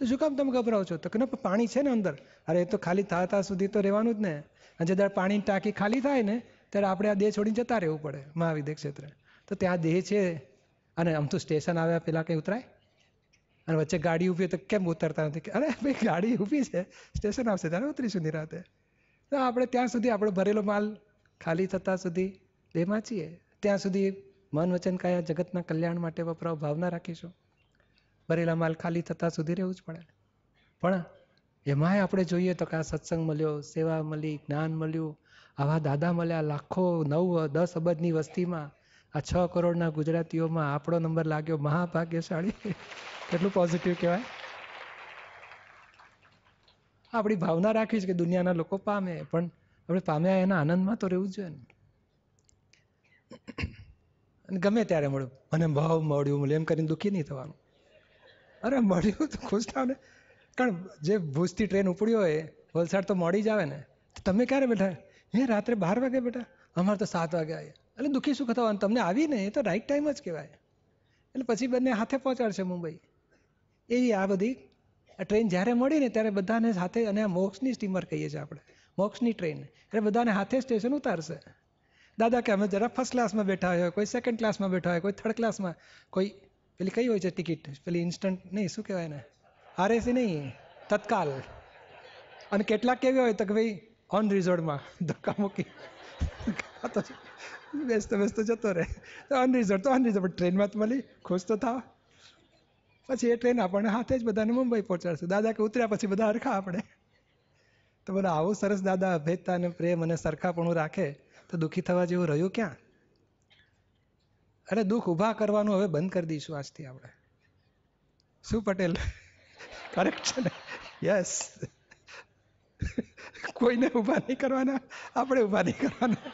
તો શું કામ તમે ગભરાવ છો તો કે પાણી છે ને અંદર અરે એ તો ખાલી થા થા સુધી તો રહેવાનું જ ને અને જે ત્યારે પાણીની ટાંકી ખાલી થાય ને ત્યારે આપણે આ દેહ છોડીને જતા રહેવું પડે મહાવિદ્ય ક્ષેત્રે તો ત્યાં દેહ છે અને આમ તો સ્ટેશન આવ્યા પહેલાં કંઈ ઉતરાય અને વચ્ચે ગાડી ઊભી તો કેમ ઉતરતા નથી અરે ભાઈ ગાડી ઊભી છે સ્ટેશન આવશે ત્યારે ઉતરીશું નિરાતે તો આપણે ત્યાં સુધી આપણો ભરેલો માલ ખાલી થતાં સુધી બેમાચીએ ત્યાં સુધી મન વચન કાયા જગતના કલ્યાણ માટે વપરાવ ભાવના રાખીશું ભરેલા માલ ખાલી થતાં સુધી રહેવું જ પડે પણ એમાંય આપણે જોઈએ તો કે આ સત્સંગ મળ્યો સેવા મળી જ્ઞાન મળ્યું આવા દાદા મળ્યા લાખો નવ દસ અબજની વસ્તીમાં આ છ કરોડના ગુજરાતીઓમાં આપણો નંબર લાગ્યો મહાભાગ્યશાળી કેટલું પોઝિટિવ કહેવાય આપણી ભાવના રાખવી છે કે દુનિયાના લોકો પામે પણ આપણે પામ્યા એના આનંદમાં તો રહેવું જોઈએ ને અને ગમે ત્યારે મળ્યું મને ભાવ મળ્યું મળ્યું એમ કરીને દુઃખી નહીં થવાનું અરે મળ્યું તો ખુશ થાવ ને કારણ જે ભૂજથી ટ્રેન ઉપડ્યો હોય વલસાડ તો મળી જ આવે ને તો તમે ક્યારે બેઠા હે રાત્રે બાર વાગે બેઠા અમારે તો સાત વાગે આવ્યા એટલે દુઃખી સુખ થવાનું તમને આવી ને એ તો રાઈટ ટાઈમ જ કહેવાય એટલે પછી બંને હાથે પહોંચાડશે મુંબઈ એવી આ બધી ટ્રેન જ્યારે મળી ને ત્યારે બધાને સાથે અને આ મોક્ષની સ્ટીમર કહીએ છીએ આપણે મોક્ષની ટ્રેન એટલે બધાને હાથે સ્ટેશન ઉતારશે દાદા કે અમે જરા ફર્સ્ટ ક્લાસમાં બેઠા હોય કોઈ સેકન્ડ ક્લાસમાં બેઠા હોય કોઈ થર્ડ ક્લાસમાં કોઈ પેલી કઈ હોય છે ટિકિટ પેલી ઇન્સ્ટન્ટ નહીં શું કહેવાય એને આરએસી નહીં તત્કાલ અને કેટલાક કેવી હોય તો કે ભાઈ ઓન રિઝોર્ટમાં ધક્કા મૂકી બેસતો બેસતો જતો રહે તો અનરિઝર્વ તો અનરિઝર્વ ટ્રેનમાં તો મળી ખુશ તો થાવ પછી એ ટ્રેન આપણને હાથે જ બધાને મુંબઈ પહોંચાડશે દાદા કે ઉતર્યા પછી બધા હરખા આપણે તો બોલો આવો સરસ દાદા અભેદતા અને પ્રેમ અને સરખાપણું રાખે તો દુઃખી થવા જેવું રહ્યું ક્યાં અરે દુઃખ ઊભા કરવાનું હવે બંધ કરી દઈશું આજથી આપણે શું પટેલ કરેક્ટ છે ને યસ કોઈને ઊભા નહીં કરવાના આપણે ઊભા નહીં કરવાના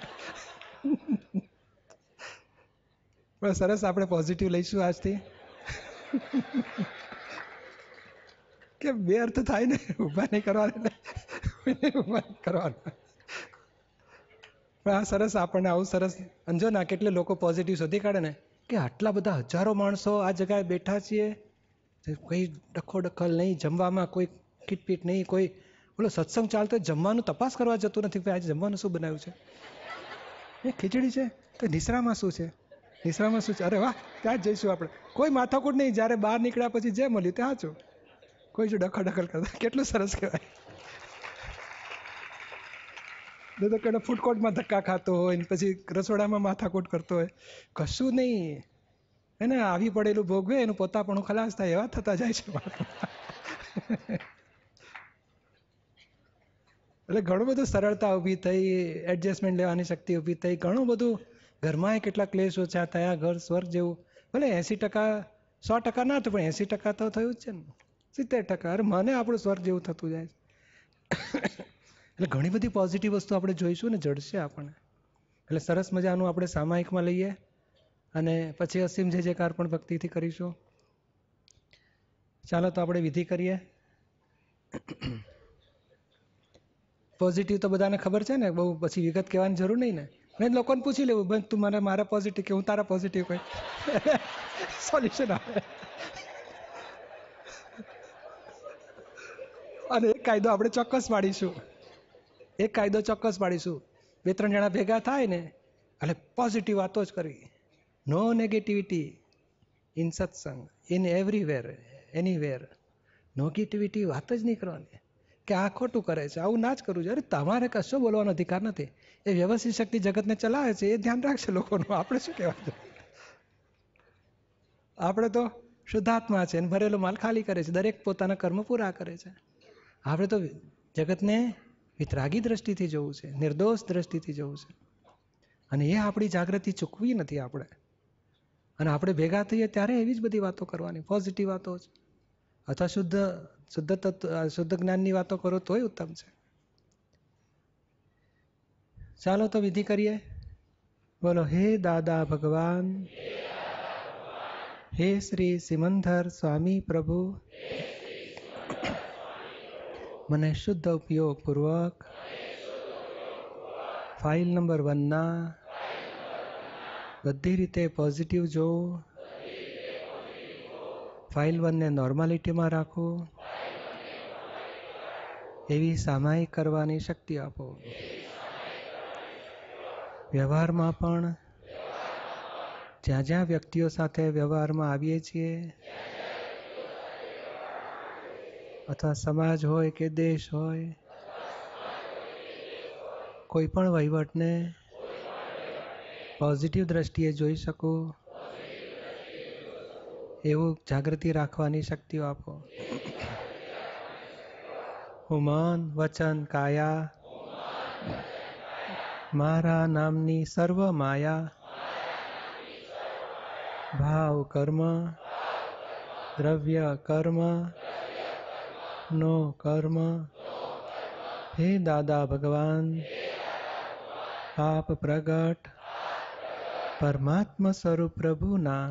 પણ સરસ આપણે પોઝિટિવ લઈશું આજથી કે વ્યર્થ થાય ને ઉભા નહીં કરવાના એટલે ઊભા કરવાના પણ આ સરસ આપણને આવું સરસ અંજો ના કેટલે લોકો પોઝિટિવ શોધી કાઢે ને કે આટલા બધા હજારો માણસો આ જગ્યાએ બેઠા છીએ કોઈ ડખો ડખલ નહીં જમવામાં કોઈ કિટપીટ નહીં કોઈ બોલો સત્સંગ ચાલતો જમવાનું તપાસ કરવા જતું નથી આજે જમવાનું શું બનાવ્યું છે એ ખીચડી છે તો નિસરામાં શું છે નિશ્રામાં શું છે અરે વાહ ત્યાં જ જઈશું આપણે કોઈ માથાકૂટ નહીં જ્યારે બહાર નીકળ્યા પછી જે મળ્યું ત્યાં છો કોઈ જો ડખા ડખલ કરતા કેટલું સરસ કહેવાય નહીં તો કેટલો ફૂડકોર્ટમાં ધક્કા ખાતો હોય ને પછી રસોડામાં માથાકૂટ કરતો હોય કશું નહીં એને આવી પડેલું ભોગવે એનું પોતાપણું ખલાસ થાય એવા થતા જાય છે એટલે ઘણું બધું સરળતા ઊભી થઈ એડજસ્ટમેન્ટ લેવાની શક્તિ ઊભી થઈ ઘણું બધું ઘરમાં કેટલા ક્લેશો છે આ થયા ઘર સ્વર્ગ જેવું ભલે એંસી ટકા સો ટકા ના હતું પણ એંસી ટકા તો થયું જ છે ને સિત્તેર ટકા અરે મને આપણું સ્વર્ગ જેવું થતું જાય છે એટલે ઘણી બધી પોઝિટિવ વસ્તુ આપણે જોઈશું ને જડશે આપણને એટલે સરસ મજાનું આપણે સામાયિકમાં લઈએ અને પછી અસીમ જે જે કાર પણ ભક્તિથી કરીશું ચાલો તો આપણે વિધિ કરીએ પોઝિટિવ તો બધાને ખબર છે ને બહુ પછી વિગત કહેવાની જરૂર નહીં ને ને લોકોને પૂછી લેવું બેન તું મને મારા પોઝિટિવ કે હું તારા પોઝિટિવ કહી સોલ્યુશન આવે અને એ કાયદો આપણે ચોક્કસ પાડીશું એ કાયદો ચોક્કસ પાડીશું બે ત્રણ જણા ભેગા થાય ને એટલે પોઝિટિવ વાતો જ કરવી no negativity in satsang in everywhere anywhere negativity વાત જ નહીં કરવાની કે આ ખોટું કરે છે આવું ના જ કરવું છે અરે તમારે કશો બોલવાનો અધિકાર નથી એ વ્યવસ્થિત શક્તિ જગતને ચલાવે છે એ ધ્યાન રાખશે લોકોનું આપણે શું કહેવાય આપણે તો શુદ્ધાત્મા છે ભરેલો માલ ખાલી કરે છે દરેક પોતાના કર્મ પૂરા કરે છે આપણે તો જગતને વિતરાગી દ્રષ્ટિથી જવું છે નિર્દોષ દ્રષ્ટિથી જવું છે અને એ આપણી જાગૃતિ ચૂકવી નથી આપણે અને આપણે ભેગા થઈએ ત્યારે એવી જ બધી વાતો કરવાની પોઝિટિવ વાતો જ અથવા શુદ્ધ શુદ્ધ તત્વ શુદ્ધ જ્ઞાનની વાતો કરો તોય ઉત્તમ છે ચાલો તો વિધિ કરીએ બોલો હે દાદા ભગવાન હે શ્રી સિમંધર સ્વામી પ્રભુ મને શુદ્ધ ઉપયોગપૂર્વક ફાઇલ નંબર વનના બધી રીતે પોઝિટિવ જોઉં ફાઇલ વનને નોર્માલિટીમાં રાખો એવી સામાય કરવાની શક્તિ આપો વ્યવહારમાં પણ જ્યાં જ્યાં વ્યક્તિઓ સાથે વ્યવહારમાં આવીએ છીએ અથવા સમાજ હોય કે દેશ હોય કોઈ પણ વહીવટને પોઝિટિવ દ્રષ્ટિએ જોઈ શકું એવું જાગૃતિ રાખવાની શક્તિઓ આપો હુમાન વચન કાયા મારા નામની સર્વ માયા ભાવ કર્મ દ્રવ્ય કર્મ નો કર્મ હે દાદા ભગવાન પાપ પ્રગટ પરમાત્મા સ્વરૂપ પ્રભુના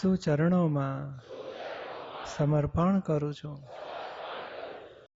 સુચરણોમાં સમર્પણ કરું છું